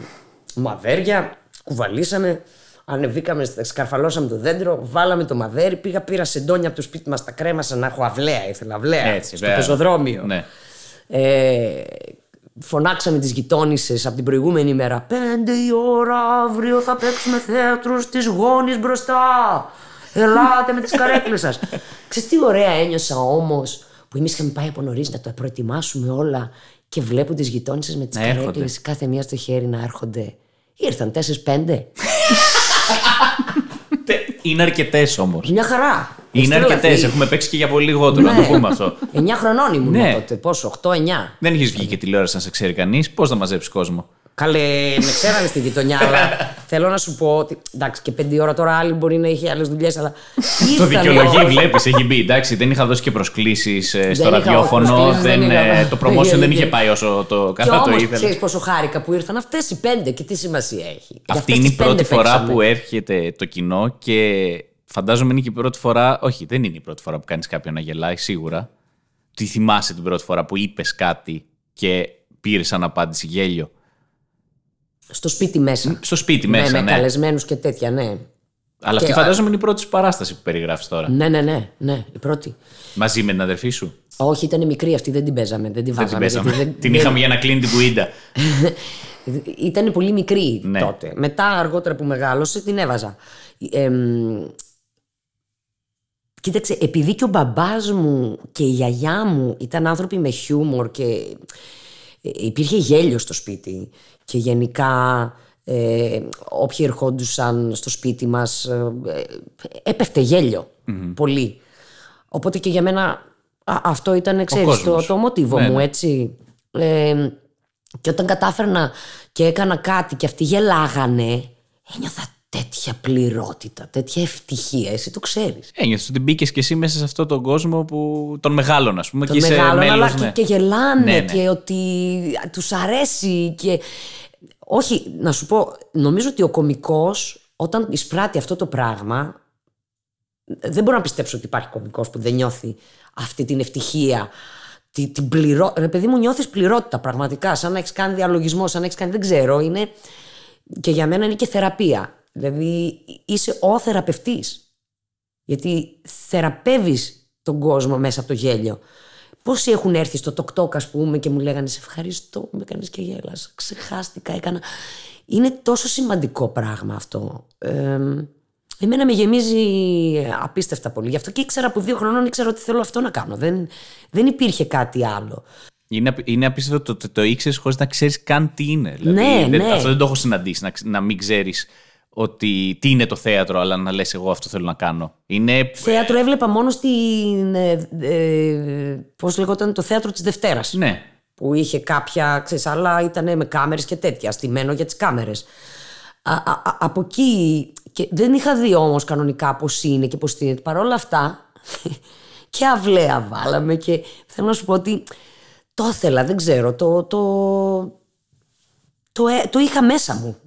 μαδέρια, κουβαλήσαμε. Ανεβήκαμε, σκαρφαλώσαμε το δέντρο, βάλαμε το μαδέρι, πήγα, πήρα σεντόνια από το σπίτι μας, τα κρέμασα να έχω αυλαία. Ήθελα αυλαία Έτσι, στο πεζοδρόμιο. Ναι. Ε, φωνάξαμε τις γειτόνισε από την προηγούμενη μέρα. Πέντε η ώρα αύριο θα παίξουμε θέατρο στι γόνε μπροστά. Ελάτε με τις καρέκλες σας. Ξέρετε τι ωραία ένιωσα όμως που εμείς είχαμε πάει από νωρίς να το προετοιμάσουμε όλα και βλέπω τις γειτόνισε με τις καρέκλες κάθε μία στο χέρι να έρχονται Ήρθαν πέντε. Είναι αρκετές όμως. Μια χαρά. Είναι αρκετέ. Έχουμε παίξει και για πολύ λιγότερο, να το ναι. πούμε αυτό. 9 χρονών ήμουν ναι. τότε. Πόσο, 8-9. Δεν έχεις βγει και τηλεόραση να σε ξέρει κανείς. Πώς να μαζέψει κόσμο. Καλέ, με ξέρανε στη γειτονιά, αλλά θέλω να σου πω ότι. Εντάξει, και πέντε ώρα τώρα άλλη μπορεί να έχει άλλες δουλειές, αλλά. Το δικαιολογεί, βλέπεις, έχει μπει. Εντάξει, δεν είχα δώσει και προσκλήσεις ε, στο ραδιόφωνο. Ε, το promotion δεν είχε πάει όσο το κατά το ήθελες. Ξέρεις πόσο χάρηκα που ήρθαν αυτές οι πέντε και τι σημασία έχει. Αυτή είναι η πρώτη φορά που έρχεται το κοινό και φαντάζομαι είναι και η πρώτη φορά. Όχι, δεν είναι η πρώτη φορά που κάνεις κάποιον να γελάει, σίγουρα. Τι θυμάσαι την πρώτη φορά που είπες κάτι και πήρες σαν απάντηση γέλιο. Στο σπίτι μέσα. Στο σπίτι μέσα. Ναι, ναι. με καλεσμένους και τέτοια, ναι. Αλλά και... αυτή φαντάζομαι είναι η πρώτη παράσταση που περιγράφεις τώρα. Ναι, ναι, ναι, ναι, η πρώτη. Μαζί με την αδερφή σου. Όχι, ήταν μικρή αυτή, δεν την παίζαμε. Δεν την, βάζαμε, την, παίζαμε. την είχαμε για να κλείνει την κουίντα. ήταν πολύ μικρή ναι. τότε. Μετά, αργότερα που μεγάλωσε, την έβαζα. Ε, ε, κοίταξε, επειδή και ο μπαμπάς μου και η γιαγιά μου ήταν άνθρωποι με χιούμορ και ε, υπήρχε γέλιο στο σπίτι και γενικά ε, όποιοι ερχόντουσαν στο σπίτι μας ε, ε, έπεφτε πολύ. Οπότε και για μένα αυτό ήταν ξέρεις, το, το μοτίβο ναι, μου ναι. έτσι. Ε, και όταν κατάφερνα και έκανα κάτι και αυτοί γελάγανε ένιωθα τέτοια πληρότητα, τέτοια ευτυχία. Εσύ το ξέρεις. Ένιωθε ε, ότι μπήκες και εσύ μέσα σε αυτόν τον κόσμο που τον μεγάλων, ας πούμε. Τον και μεγάλων, μέλος, αλλά ναι. και, γελάνε ναι, και ναι. ότι τους αρέσει. Και... Όχι, να σου πω, νομίζω ότι ο κωμικός όταν εισπράττει αυτό το πράγμα. Δεν μπορώ να πιστέψω ότι υπάρχει κωμικός που δεν νιώθει αυτή την ευτυχία την, την πληρο... Ρε παιδί μου νιώθεις πληρότητα πραγματικά Σαν να έχεις κάνει διαλογισμό Σαν να έχεις κάνει δεν ξέρω είναι... Και για μένα είναι και θεραπεία Δηλαδή είσαι ο θεραπευτής. Γιατί θεραπεύεις τον κόσμο μέσα από το γέλιο. Πόσοι έχουν έρθει στο τοκτόκ, ας πούμε, και μου λέγανε Σε ευχαριστώ με κάνεις και γέλας. Ξεχάστηκα, έκανα. Είναι τόσο σημαντικό πράγμα αυτό. Ε, εμένα με γεμίζει απίστευτα πολύ. Γι' αυτό και ήξερα από δύο χρόνια ήξερα ότι θέλω αυτό να κάνω. Δεν, δεν υπήρχε κάτι άλλο. Είναι, είναι απίστευτο το, το, το ήξερες χωρίς να ξέρεις καν τι είναι. Δηλαδή, ναι, δεν, ναι. Αυτό δεν το έχω συναντήσει, να, να μην ξέρεις ότι τι είναι το θέατρο, αλλά να λες εγώ αυτό θέλω να κάνω. Είναι... Θέατρο έβλεπα μόνο στην... Ε, ε, πώς λεγόταν το θέατρο της Δευτέρας. Ναι. Που είχε κάποια, ξέρεις, αλλά ήταν με κάμερες και τέτοια, στημένο για τις κάμερες. από εκεί... Και δεν είχα δει όμως κανονικά πώς είναι και πώς είναι. Παρ' όλα αυτά και αυλαία βάλαμε και θέλω να σου πω ότι το ήθελα, δεν ξέρω, το, το, το, το, ε, το είχα μέσα μου.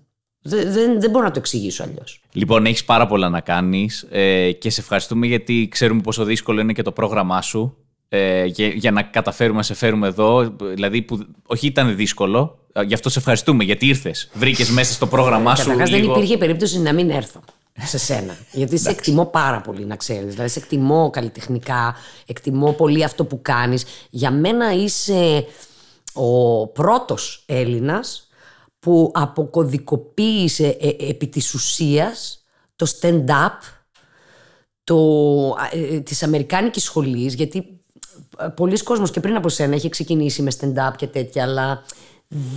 Δεν, δεν, δεν μπορώ να το εξηγήσω αλλιώς. Λοιπόν, έχεις πάρα πολλά να κάνεις ε, και σε ευχαριστούμε γιατί ξέρουμε πόσο δύσκολο είναι και το πρόγραμμά σου. Ε, για, για να καταφέρουμε να σε φέρουμε εδώ. Δηλαδή, που, όχι ήταν δύσκολο, ε, γι' αυτό σε ευχαριστούμε γιατί ήρθες. Βρήκες μέσα στο πρόγραμμά σου. Καταρχάς, δεν υπήρχε περίπτωση να μην έρθω σε σένα. Γιατί σε εκτιμώ πάρα πολύ, να ξέρεις. Δηλαδή, σε εκτιμώ καλλιτεχνικά, εκτιμώ πολύ αυτό που κάνεις. Για μένα είσαι ο πρώτος Έλληνας που αποκωδικοποίησε ε, ε, επί της ουσίας το stand-up το, ε, ε της Αμερικάνικης σχολής, γιατί ε, πολλοί κόσμος και πριν από σένα είχε ξεκινήσει με stand-up και τέτοια, αλλά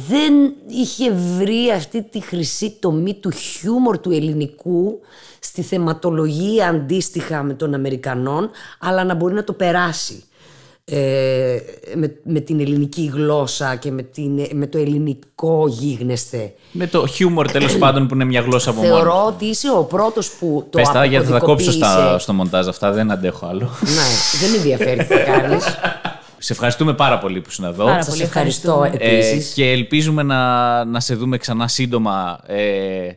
δεν είχε βρει αυτή τη χρυσή τομή του χιούμορ του ελληνικού στη θεματολογία αντίστοιχα με των Αμερικανών, αλλά να μπορεί να το περάσει ε, με, με, την ελληνική γλώσσα και με, την, με το ελληνικό γίγνεσθε. Με το χιούμορ τέλος πάντων που είναι μια γλώσσα από Θεωρώ ότι είσαι ο πρώτος που το Πες τα, γιατί θα τα κόψω στο μοντάζ αυτά, δεν αντέχω άλλο. ναι, δεν με ενδιαφέρει τι θα κάνεις. Σε ευχαριστούμε πάρα πολύ που ήσουν εδώ. Πάρα πολύ ευχαριστώ επίσης. Ε, και ελπίζουμε να, να σε δούμε ξανά σύντομα ε,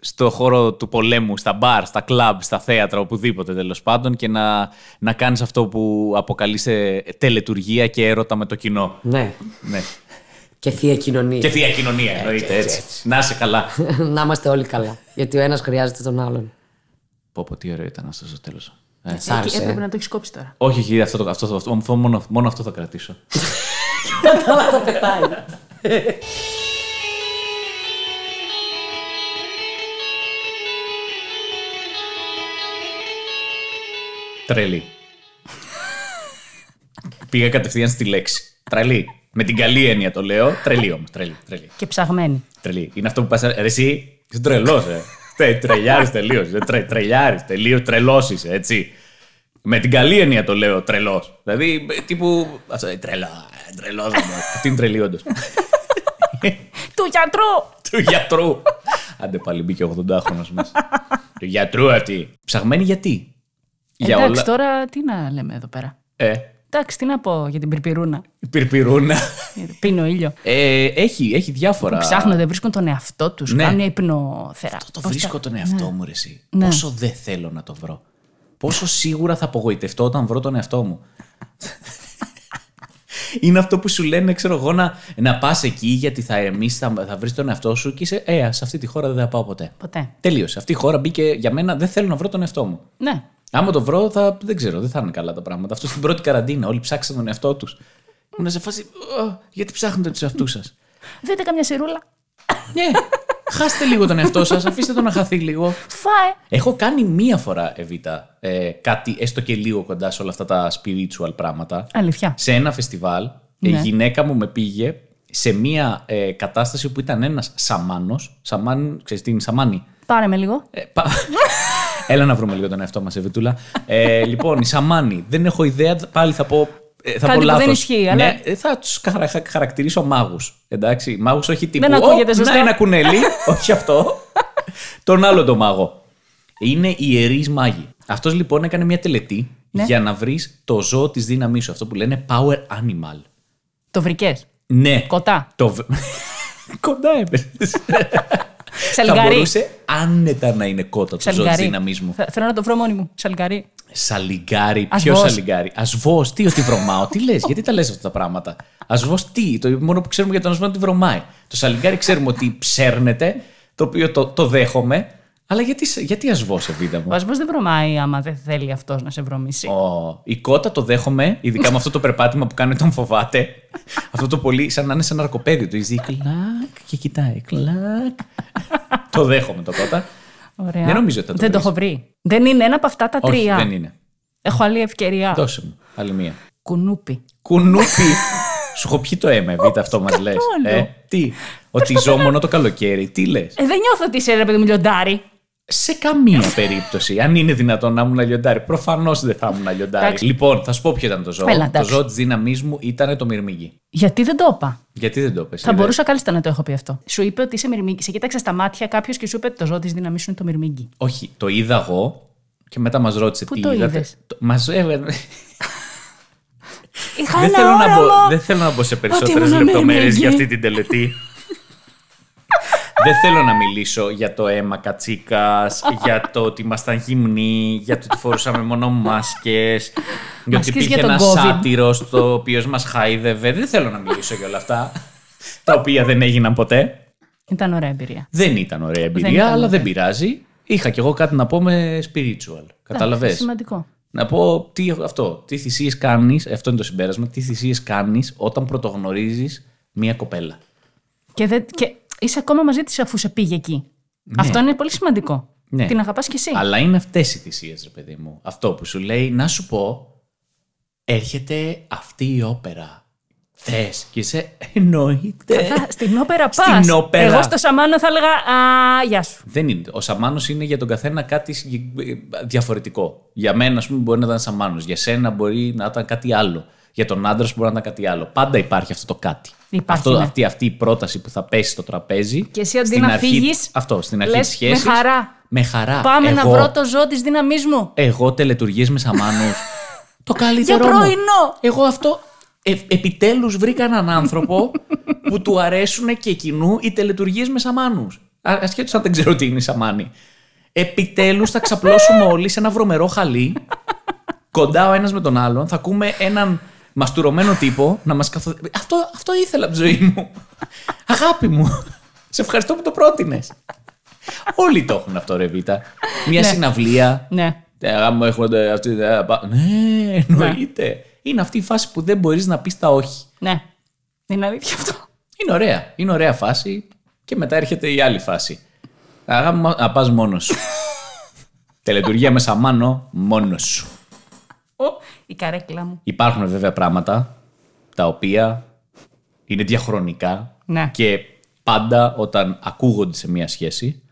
στο χώρο του πολέμου, στα μπαρ, στα κλαμπ, στα θέατρα, οπουδήποτε τέλος πάντων και να, να κάνεις αυτό που αποκαλείσαι ε, τελετουργία και έρωτα με το κοινό. Ναι. ναι. Και θεία κοινωνία. Και θεία κοινωνία, εννοείται έτσι, έτσι. Να είσαι καλά. να είμαστε όλοι καλά. Γιατί ο ένας χρειάζεται τον άλλον. Πω, πω τι ωραίο ήταν αυτό στο τέλος. Ε. Ε, ε, Έπρεπε να το έχεις κόψει τώρα. Όχι, όχι, αυτό, αυτό, αυτό, αυτό μόνο, αυτό θα κρατήσω. τώρα θα το πετάει. Τρελή. Πήγα κατευθείαν στη λέξη. Τρελή. Με την καλή έννοια το λέω. Τρελή όμως. Τρελή, τρελή. Και ψαγμένη. Τρελή. Είναι αυτό που πας. Εσύ είσαι τρελός, ε. Τρελιάρι ε. τελείω. Τρε, Τρελιάρι τελείω. Τρελός είσαι, έτσι. Με την καλή έννοια το λέω τρελός. Δηλαδή, τύπου. Αυτό, ε, τρελό. Ε, αυτή είναι τρελή, όντως. Του γιατρού! Του γιατρού! Άντε πάλι μπήκε ο 80χρονο μα. Του γιατρού αυτή. Ψαγμένη γιατί. Για Εντάξει, τώρα τι να λέμε εδώ πέρα. Ε. Εντάξει, τι να πω για την πυρπυρούνα. Πυρπυρούνα. Πίνω ήλιο. Ε, έχει, έχει διάφορα. Που ψάχνονται, βρίσκουν τον εαυτό τους. Ναι. Κάνουν υπνοθερά. Αυτό το βρίσκω θα... τον εαυτό ναι. μου, ρε, εσύ. Ναι. Πόσο δεν θέλω να το βρω. Πόσο σίγουρα θα απογοητευτώ όταν βρω τον εαυτό μου. Είναι αυτό που σου λένε, ξέρω εγώ, να, να πας εκεί γιατί θα εμείς θα, θα βρεις τον εαυτό σου και είσαι Ε, σε αυτή τη χώρα δεν θα πάω ποτέ. Ποτέ. Τελείωσε. Αυτή η χώρα μπήκε για μένα, δεν θέλω να βρω τον εαυτό μου. Ναι. Άμα το βρω, θα, δεν ξέρω, δεν θα είναι καλά τα πράγματα. Αυτό στην πρώτη καραντίνα, όλοι ψάξαν τον εαυτό τους. Ήμουν σε φάση, γιατί ψάχνετε τους εαυτούς σας. Δείτε καμιά σιρούλα. Ναι, χάστε λίγο τον εαυτό σας, αφήστε τον να χαθεί λίγο. Φάε. Έχω κάνει μία φορά, Εβίτα, ε, κάτι έστω και λίγο κοντά σε όλα αυτά τα spiritual πράγματα. Αλήθεια. Σε ένα φεστιβάλ, η ναι. γυναίκα μου με πήγε σε μία ε, κατάσταση που ήταν ένας σαμάνος. Σαμάν, ξέρεις τι είναι, σαμάνι. Πάρε με λίγο. Ε, πα... Έλα να βρούμε λίγο τον εαυτό μας, Εβετούλα. Ε, λοιπόν, η Σαμάνη. Δεν έχω ιδέα. Πάλι θα πω. Ε, θα Κάτι πω λάθος. δεν ισχύει, αλλά... Ναι, ε, θα τους χαρακτηρίσω μάγους. Εντάξει, μάγους όχι τύπου. Δεν ακούγεται σωστά. ένα κουνέλι, όχι αυτό. τον άλλο το μάγο. Είναι ιερείς μάγοι. Αυτός λοιπόν έκανε μια τελετή ναι. για να βρεις το ζώο της δύναμή σου. Αυτό που λένε power animal. Το βρήκες. Ναι. Κοντά. Το... Κοντά έπεσε. Θα μπορούσε άνετα να είναι κότα του της δύναμής μου. Θέλω να το βρω μόνη μου. Σαλιγκάρι. Σαλιγκάρι, ποιο σαλιγκάρι. βώ τι, ότι βρωμάω, τι λες, γιατί τα λες αυτά τα πράγματα. βώ τι, το μόνο που ξέρουμε για τον ασβό είναι ότι βρωμάει. Το σαλιγκάρι ξέρουμε ότι ψέρνεται, το οποίο το, το δέχομαι, αλλά γιατί, γιατί ασβό σε βίντεο μου. Ο ασβό δεν βρωμάει άμα δεν θέλει αυτός να σε βρωμήσει. Η κότα το δέχομαι, ειδικά με αυτό το περπάτημα που κάνει τον φοβάται. αυτό το πολύ, σαν να είναι σε ναρκοπέδι Το Ζει κλακ και κοιτάει. Κλακ. το δέχομαι το κότα. Ωραία. Δεν νομίζω ότι θα το Δεν το έχω βρει. Δεν είναι ένα από αυτά τα Όχι, τρία. Δεν είναι. Έχω άλλη ευκαιρία. Δώσε μου. Άλλη μία. Κουνούπι. Κουνούπι. Σου έχω πιει το αίμα, βίτα αυτό μας λε. Ε, τι. Ότι ζω μόνο το καλοκαίρι. Τι λες. Ε, δεν νιώθω ότι είσαι ένα παιδί μου λιοντάρι. Σε καμία περίπτωση. Αν είναι δυνατόν να ήμουν λιοντάρι. Προφανώς δεν θα ήμουν λιοντάρι. λοιπόν, θα σου πω ποιο ήταν το ζώο. Έλα, το ζώο της δύναμής μου ήταν το μυρμήγκι. Γιατί δεν το είπα. Γιατί δεν το είπες, Θα μπορούσα κάλλιστα να το έχω πει αυτό. Σου είπε ότι είσαι μυρμήγκι. Σε κοίταξε στα μάτια κάποιος και σου είπε ότι το ζώο της δύναμής σου είναι το μυρμήγκι. Όχι, το είδα εγώ και μετά μας ρώτησε Πού τι το είδατε. Μα Είχα δεν, θέλω να μπω, δεν θέλω να μπω σε περισσότερε λεπτομέρειες για αυτή την τελετή. Δεν θέλω να μιλήσω για το αίμα κατσίκας, για το ότι ήμασταν γυμνοί, για το ότι φορούσαμε μόνο μάσκες, για ότι υπήρχε ένα σάτυρο το οποίος μας χάιδευε. Δεν θέλω να μιλήσω για όλα αυτά, τα οποία δεν έγιναν ποτέ. Ήταν ωραία εμπειρία. Δεν ήταν ωραία εμπειρία, δεν ήταν αλλά δεν πειράζει. Είχα κι εγώ κάτι να πω με spiritual. Καταλαβέ. Σημαντικό. Να πω τι, αυτό, τι θυσίες κάνεις, αυτό είναι το συμπέρασμα, τι θυσίες κάνεις όταν πρωτογνωρίζεις μία κοπέλα. Και, δε, και είσαι ακόμα μαζί της αφού σε πήγε εκεί. Ναι. Αυτό είναι πολύ σημαντικό. Ναι. Την αγαπάς κι εσύ. Αλλά είναι αυτές οι θυσίες, ρε παιδί μου. Αυτό που σου λέει, να σου πω, έρχεται αυτή η όπερα. Θες και είσαι, εννοείται. στην όπερα πα. Στην όπερα. Εγώ στο Σαμάνο θα έλεγα, α, γεια σου. Δεν είναι. Ο Σαμάνος είναι για τον καθένα κάτι διαφορετικό. Για μένα, ας πούμε, μπορεί να ήταν Σαμάνος. Για σένα μπορεί να ήταν κάτι άλλο. Για τον άντρα μπορεί να ήταν κάτι άλλο. Πάντα υπάρχει αυτό το κάτι. Ναι. αυτή, αυτή η πρόταση που θα πέσει στο τραπέζι. Και εσύ αντί να φύγεις. Αυτό, στην αρχή τη σχέση. Με χαρά. Με χαρά. Πάμε να βρω το ζώο της δύναμής μου. Εγώ τελετουργίες με σαμάνους. το καλύτερο. Για πρωινό. Εγώ αυτό. Ε, Επιτέλους βρήκα έναν άνθρωπο που του αρέσουν και κοινού οι τελετουργίες με σαμάνους. Ασχέτως αν δεν ξέρω τι είναι η σαμάνη. Επιτέλους θα ξαπλώσουμε όλοι σε ένα βρωμερό χαλί. Κοντά ο ένας με τον άλλον. Θα ακούμε έναν μαστουρωμένο τύπο να μας καθοδηγεί. Αυτό, αυτό ήθελα από τη ζωή μου. Αγάπη μου. Σε ευχαριστώ που το πρότεινες. Όλοι το έχουν αυτό, ρε Μια ναι. συναυλία. Ναι. Ε, ε, ε, ναι, εννοείται. Ναι. Είναι αυτή η φάση που δεν μπορείς να πεις τα όχι. Ναι. Είναι αλήθεια αυτό. Είναι ωραία. Είναι ωραία φάση. Και μετά έρχεται η άλλη φάση. Αγάπη μου, να πας μόνος σου. Τελετουργία με σαμάνο, μόνος σου. Η καρέκλα μου. Υπάρχουν βέβαια πράγματα τα οποία είναι διαχρονικά ναι. και πάντα όταν ακούγονται σε μία σχέση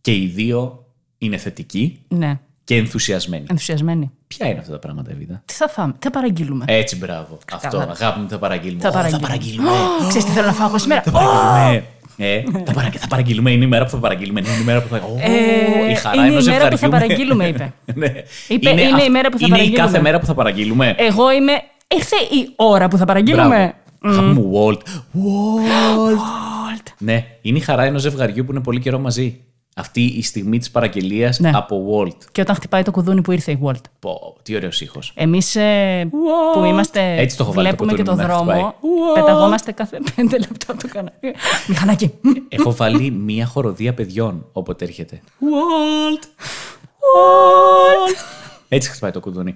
και οι δύο είναι θετικοί ναι. και ενθουσιασμένοι. Ενθουσιασμένοι. Ποια είναι αυτά τα πράγματα, Εβίδα. Τι θα φάμε, τι θα παραγγείλουμε. Έτσι, μπράβο. Αυτό, αγάπη μου, θα παραγγείλουμε. Θα παραγγείλουμε. θα παραγγείλουμε. τι θέλω να φάω σήμερα. Θα ε, θα, παρα... θα παραγγειλούμε, είναι η μέρα που θα παραγγειλούμε. Είναι η μέρα που θα. Ε, η χαρά είναι η μέρα που θα παραγγειλούμε, είπε. ναι. είπε είναι, είναι, η μέρα που θα είναι παραγγείλουμε. η κάθε μέρα που θα παραγγειλούμε. Εγώ είμαι. Ήρθε η ώρα που θα παραγγείλουμε. Mm. Θα Walt. Walt. Ναι, είναι η χαρά ενός ζευγαριού που είναι πολύ καιρό μαζί αυτή η στιγμή της παραγγελίας ναι. από Walt. Και όταν χτυπάει το κουδούνι που ήρθε η Walt. Πω, τι ωραίος ήχος. Εμείς ε, που είμαστε. Έτσι το βλέπουμε το και το δρόμο. Πεταγόμαστε κάθε πέντε λεπτά από το κανάλι. Μηχανάκι. Έχω βάλει μία χοροδία παιδιών όποτε έρχεται. Walt! Walt! Έτσι χτυπάει το κουδούνι.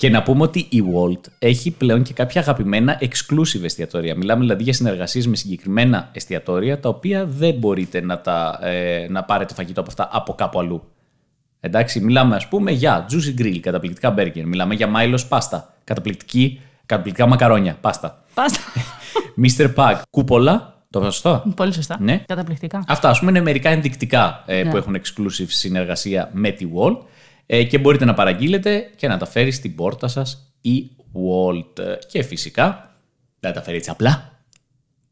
Και να πούμε ότι η Walt έχει πλέον και κάποια αγαπημένα exclusive εστιατόρια. Μιλάμε δηλαδή για συνεργασίες με συγκεκριμένα εστιατόρια, τα οποία δεν μπορείτε να, τα, ε, να πάρετε φαγητό από αυτά από κάπου αλλού. Εντάξει, μιλάμε ας πούμε για Juicy Grill, καταπληκτικά μπέργκερ. Μιλάμε για Milo's Pasta, καταπληκτική, καταπληκτικά μακαρόνια. Πάστα. Πάστα. Mr. Pack, κούπολα, το είπα σωστά. Πολύ σωστά. Ναι. Καταπληκτικά. Αυτά, ας πούμε, είναι μερικά ενδεικτικά ε, που ναι. έχουν exclusive συνεργασία με τη Walt. Ε, και μπορείτε να παραγγείλετε και να τα φέρει στην πόρτα σας η Walt. Και φυσικά δεν τα φέρει έτσι απλά.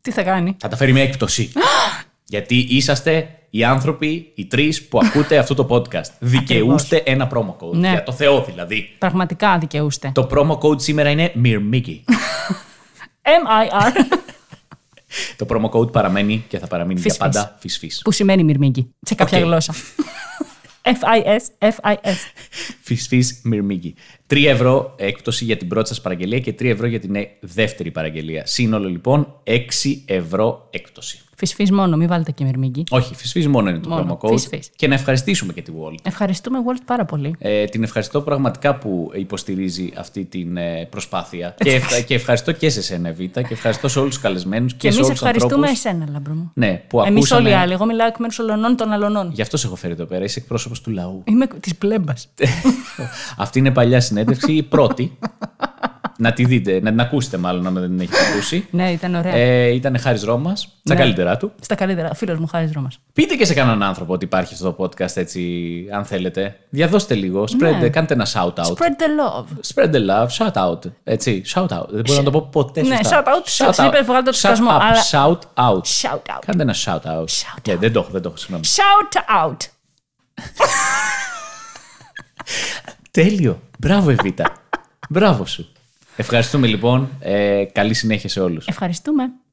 Τι θα κάνει. Θα τα φέρει με έκπτωση. Γιατί είσαστε οι άνθρωποι, οι τρεις που ακούτε αυτό το podcast. δικαιούστε ένα promo code. Ναι. Για το Θεό δηλαδή. Πραγματικά δικαιούστε. Το promo code σήμερα είναι Μυρμίκη. M-I-R. το promo code παραμένει και θα παραμείνει για πάντα φυσφή. Που σημαίνει Μυρμίκη σε κάποια γλώσσα. FIS, FIS. Φις, φις, 3 ευρώ έκπτωση για την πρώτη σας παραγγελία και 3 ευρώ για την ε, δεύτερη παραγγελία. Σύνολο λοιπόν 6 ευρώ έκπτωση. Φυσφής μόνο, μην βάλετε και μυρμήγκη. Όχι, φυσφής μόνο είναι το πρώτο. Και να ευχαριστήσουμε και τη Walt. Ευχαριστούμε Walt πάρα πολύ. Ε, την ευχαριστώ πραγματικά που υποστηρίζει αυτή την ε, προσπάθεια. και, και ευχαριστώ και σε εσένα Βίτα, και ευχαριστώ σε όλους τους καλεσμένους και, και σε όλου Ευχαριστούμε ανθρώπους. εσένα, Λαμπρό μου. Ναι, που Εμείς όλοι οι άλλοι. Εγώ μιλάω εκ μέρους ολονών των αλωνών. Γι' αυτό σε έχω φέρει εδώ πέρα. Είσαι εκπρόσωπος του λαού. Είμαι της πλέμπας. αυτή είναι παλιά συνέντευξη, η πρώτη. να τη δείτε, να την ακούσετε μάλλον, αν δεν την έχετε ακούσει. ναι, ήταν ωραία. Ε, ήταν Χάρης Ρώμας. Στα ναι. καλύτερα του. Στα καλύτερα. Φίλος μου, Χάρης Ρώμας. Πείτε και σε κανέναν άνθρωπο ότι υπάρχει στο podcast έτσι, αν θέλετε. Διαδώστε λίγο. Spread, ναι. Κάντε ένα shout out. Spread the love. Spread the love. Shout out. Έτσι. Shout out. Δεν μπορώ να το πω ποτέ. Ναι, shout out. Shout out. το σκασμό. Shout out. Shout out. Κάντε ένα shout out. Shout ναι, δεν το έχω, δεν το έχω. Shout out. Τέλειο. Μπράβο, Εβίτα. Μπράβο σου. Ευχαριστούμε λοιπόν. Ε, καλή συνέχεια σε όλους. Ευχαριστούμε.